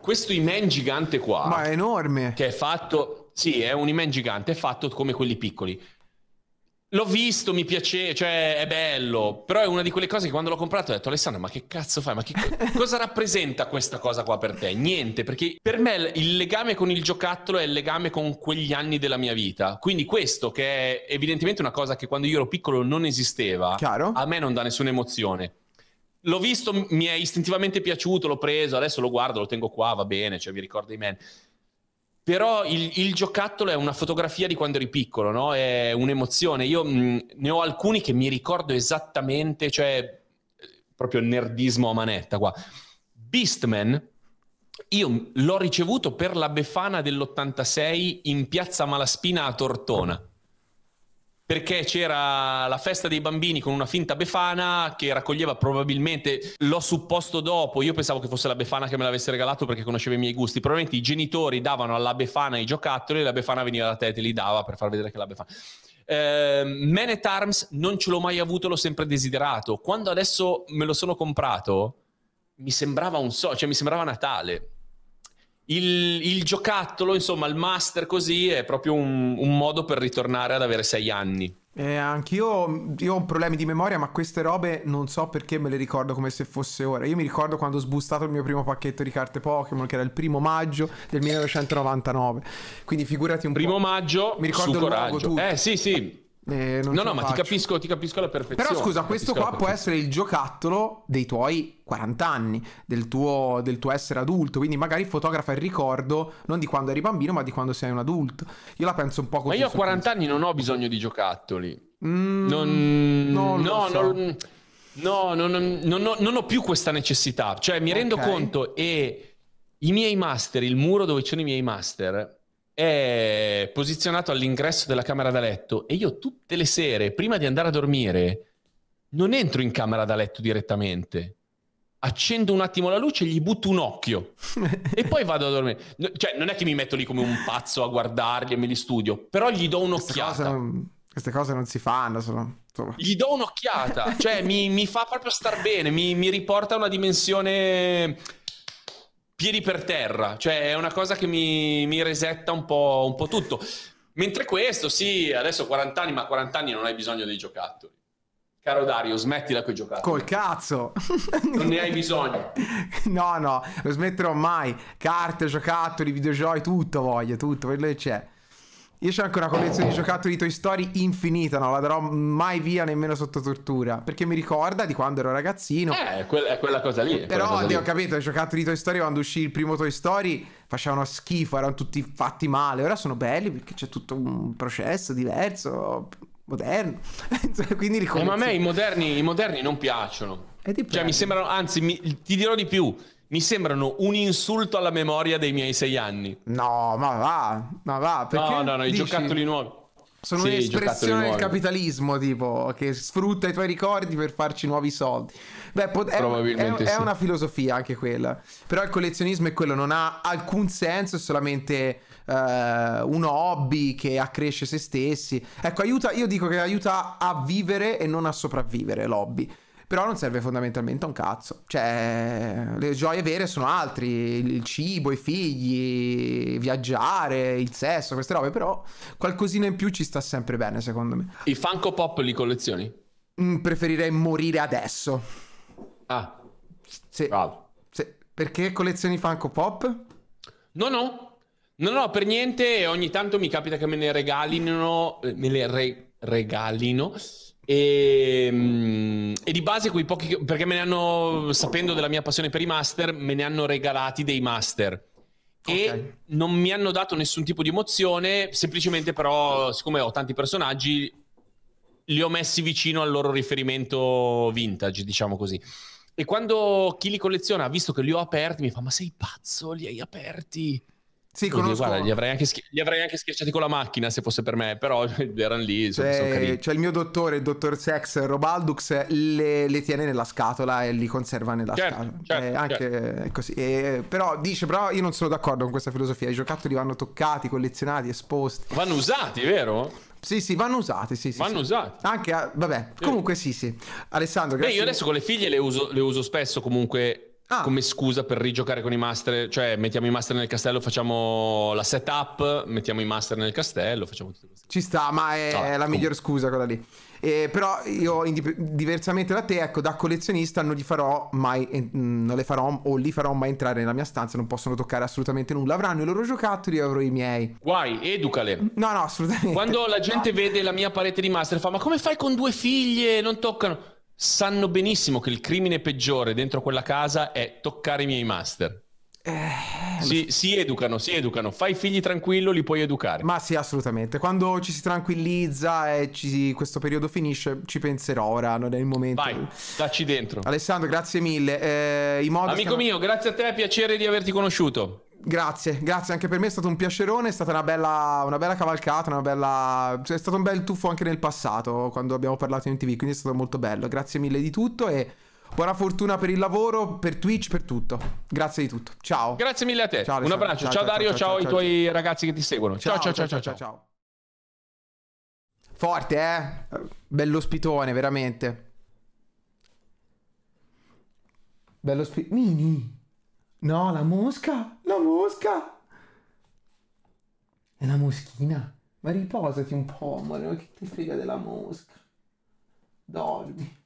questo Iman gigante qua. Ma è enorme! Che è fatto... Sì, è un Iman gigante, è fatto come quelli piccoli L'ho visto, mi piace, cioè è bello, però è una di quelle cose che quando l'ho comprato ho detto Alessandro, ma che cazzo fai? Ma che cosa rappresenta questa cosa qua per te? Niente, perché per me il legame con il giocattolo è il legame con quegli anni della mia vita. Quindi questo che è evidentemente una cosa che quando io ero piccolo non esisteva, Chiaro. a me non dà nessuna emozione. L'ho visto, mi è istintivamente piaciuto, l'ho preso, adesso lo guardo, lo tengo qua, va bene, cioè mi ricordo i men però il, il, giocattolo è una fotografia di quando eri piccolo, no? È un'emozione. Io mh, ne ho alcuni che mi ricordo esattamente, cioè proprio nerdismo a manetta qua. Beastman, io l'ho ricevuto per la Befana dell'86 in piazza Malaspina a Tortona perché c'era la festa dei bambini con una finta befana che raccoglieva probabilmente, l'ho supposto dopo, io pensavo che fosse la befana che me l'avesse regalato perché conosceva i miei gusti, probabilmente i genitori davano alla befana i giocattoli e la befana veniva da te e te li dava per far vedere che la befana... Eh, Man at Arms non ce l'ho mai avuto, l'ho sempre desiderato. Quando adesso me lo sono comprato, mi sembrava un so, cioè mi sembrava Natale il, il, giocattolo, insomma, il master così è proprio un, un modo per ritornare ad avere sei anni. Eh, anch'io io ho problemi di memoria, ma queste robe non so perché me le ricordo come se fosse ora. Io mi ricordo quando ho sbustato il mio primo pacchetto di carte Pokémon, che era il primo maggio del 1999. Quindi figurati un primo po'. Primo maggio, mi ricordo il coraggio. Luogo, tutto. Eh sì, sì. Eh, no, no, ma ti capisco, ti capisco, alla perfezione. Però scusa, questo qua può essere il giocattolo dei tuoi 40 anni, del tuo, del tuo, essere adulto. Quindi magari fotografa il ricordo non di quando eri bambino, ma di quando sei un adulto. Io la penso un po' così. Ma io a 40 penso. anni non ho bisogno di giocattoli. Mm, non, no, no, so. non, no non, non, ho più questa necessità. Cioè, mi okay. rendo conto e i miei master, il muro dove c'erano i miei master, è posizionato all'ingresso della camera da letto e io tutte le sere, prima di andare a dormire, non entro in camera da letto direttamente. Accendo un attimo la luce, e gli butto un occhio e poi vado a dormire. No, cioè, non è che mi metto lì come un pazzo a guardarli e me li studio, però gli do un'occhiata. Queste cose non, queste cose non si fanno, sono... Gli do un'occhiata, cioè mi, mi, fa proprio star bene, mi, mi riporta a una dimensione piedi per terra, cioè è una cosa che mi, mi resetta un po', un po' tutto. Mentre questo, sì, adesso 40 anni, ma a 40 anni non hai bisogno dei giocattoli. Caro Dario, smettila quei giocattoli. Col cazzo! Non ne hai bisogno. no, no, lo smetterò mai. Carte, giocattoli, videogiochi, tutto voglio, tutto, quello che c'è. Io c'ho anche una collezione di giocattoli di Toy Story infinita, non la darò mai via nemmeno sotto tortura. Perché mi ricorda di quando ero ragazzino. Eh, è, quella, è quella cosa lì. Quella Però, cosa lì. ho capito, i giocattoli di Toy Story quando uscì il primo Toy Story facevano schifo, erano tutti fatti male. Ora sono belli perché c'è tutto un processo diverso, moderno. Cioè, quindi ricolleziono. Eh, ma a me i moderni, i moderni non piacciono. Eh, cioè, mi sembrano, anzi, mi, ti dirò di più mi sembrano un insulto alla memoria dei miei sei anni. No, ma va, ma va. Perché no, no, no, dici? i giocattoli nuovi. Sono sì, un'espressione del capitalismo, tipo, che sfrutta i tuoi ricordi per farci nuovi soldi. Beh, pot- è, è, sì. è, una filosofia anche quella. Però il collezionismo è quello, non ha alcun senso, è solamente uh, un hobby che accresce se stessi. Ecco, aiuta, io dico che aiuta a vivere e non a sopravvivere l'hobby. Però non serve fondamentalmente a un cazzo. Cioè, le gioie vere sono altri, il cibo, i figli, viaggiare, il sesso, queste robe, però qualcosina in più ci sta sempre bene, secondo me. I Funko Pop li collezioni? Mm, preferirei morire adesso. Ah. Sì. Bravo. Sì. Perché collezioni Funko Pop? No, no. No, no, per niente. Ogni tanto mi capita che me ne regalino. Me le re- regalino e, ehm, e, di base quei pochi, perché me ne hanno, sapendo della mia passione per i master, me ne hanno regalati dei master. Okay. E non mi hanno dato nessun tipo di emozione, semplicemente però, siccome ho tanti personaggi, li ho messi vicino al loro riferimento vintage, diciamo così. E quando chi li colleziona ha visto che li ho aperti, mi fa: Ma sei pazzo, li hai aperti? Sì, Oddio, conosco. Guarda, li avrei, anche schi- li avrei anche schiacciati con la macchina se fosse per me, però erano lì. Sono, c'è, c'è il mio dottore, il dottor Sex Robaldux, le, le, tiene nella scatola e li conserva nella certo, scatola. Certo, eh, anche certo. così. E, però dice, però io non sono d'accordo con questa filosofia. I giocattoli vanno toccati, collezionati, esposti. Vanno usati, vero? Sì, sì, vanno usati. Sì, sì, vanno sì. usati. Anche, a, vabbè, comunque sì, sì. Alessandro, grazie. Beh, io adesso con le figlie le uso, le uso spesso comunque Ah. come scusa per rigiocare con i master, cioè mettiamo i master nel castello, facciamo la setup, mettiamo i master nel castello, facciamo tutto questo. Ci sta, ma è, ah, la com- miglior scusa quella lì. Eh, però io, indip- diversamente da te, ecco, da collezionista non li farò mai, eh, non le farò o li farò mai entrare nella mia stanza, non possono toccare assolutamente nulla. Avranno i loro giocattoli, io avrò i miei. Guai, educale. No, no, assolutamente. Quando la gente no. vede la mia parete di master fa, ma come fai con due figlie? Non toccano sanno benissimo che il crimine peggiore dentro quella casa è toccare i miei master. Eh, si, si, educano, si educano, fai figli tranquillo, li puoi educare. Ma sì, assolutamente. Quando ci si tranquillizza e ci, questo periodo finisce, ci penserò ora, non è il momento. Vai, dacci dentro. Alessandro, grazie mille. Eh, Amico stiamo... mio, grazie a te, piacere di averti conosciuto. Grazie, grazie, anche per me è stato un piacerone, è stata una bella, una bella cavalcata, una bella... è stato un bel tuffo anche nel passato quando abbiamo parlato in TV, quindi è stato molto bello. Grazie mille di tutto e buona fortuna per il lavoro, per Twitch, per tutto. Grazie di tutto. Ciao. Grazie mille a te. Ciao, un abbraccio. Ciao, ciao, ciao Dario, ciao, ai tuoi ragazzi che ti seguono. ciao, ciao, ciao, ciao. ciao, ciao. Forte, eh? Bello spitone, veramente. Bello spitone. Mini. No, la mosca! La mosca! È la moschina. Ma riposati un po', amore, ma che ti frega della mosca? Dormi.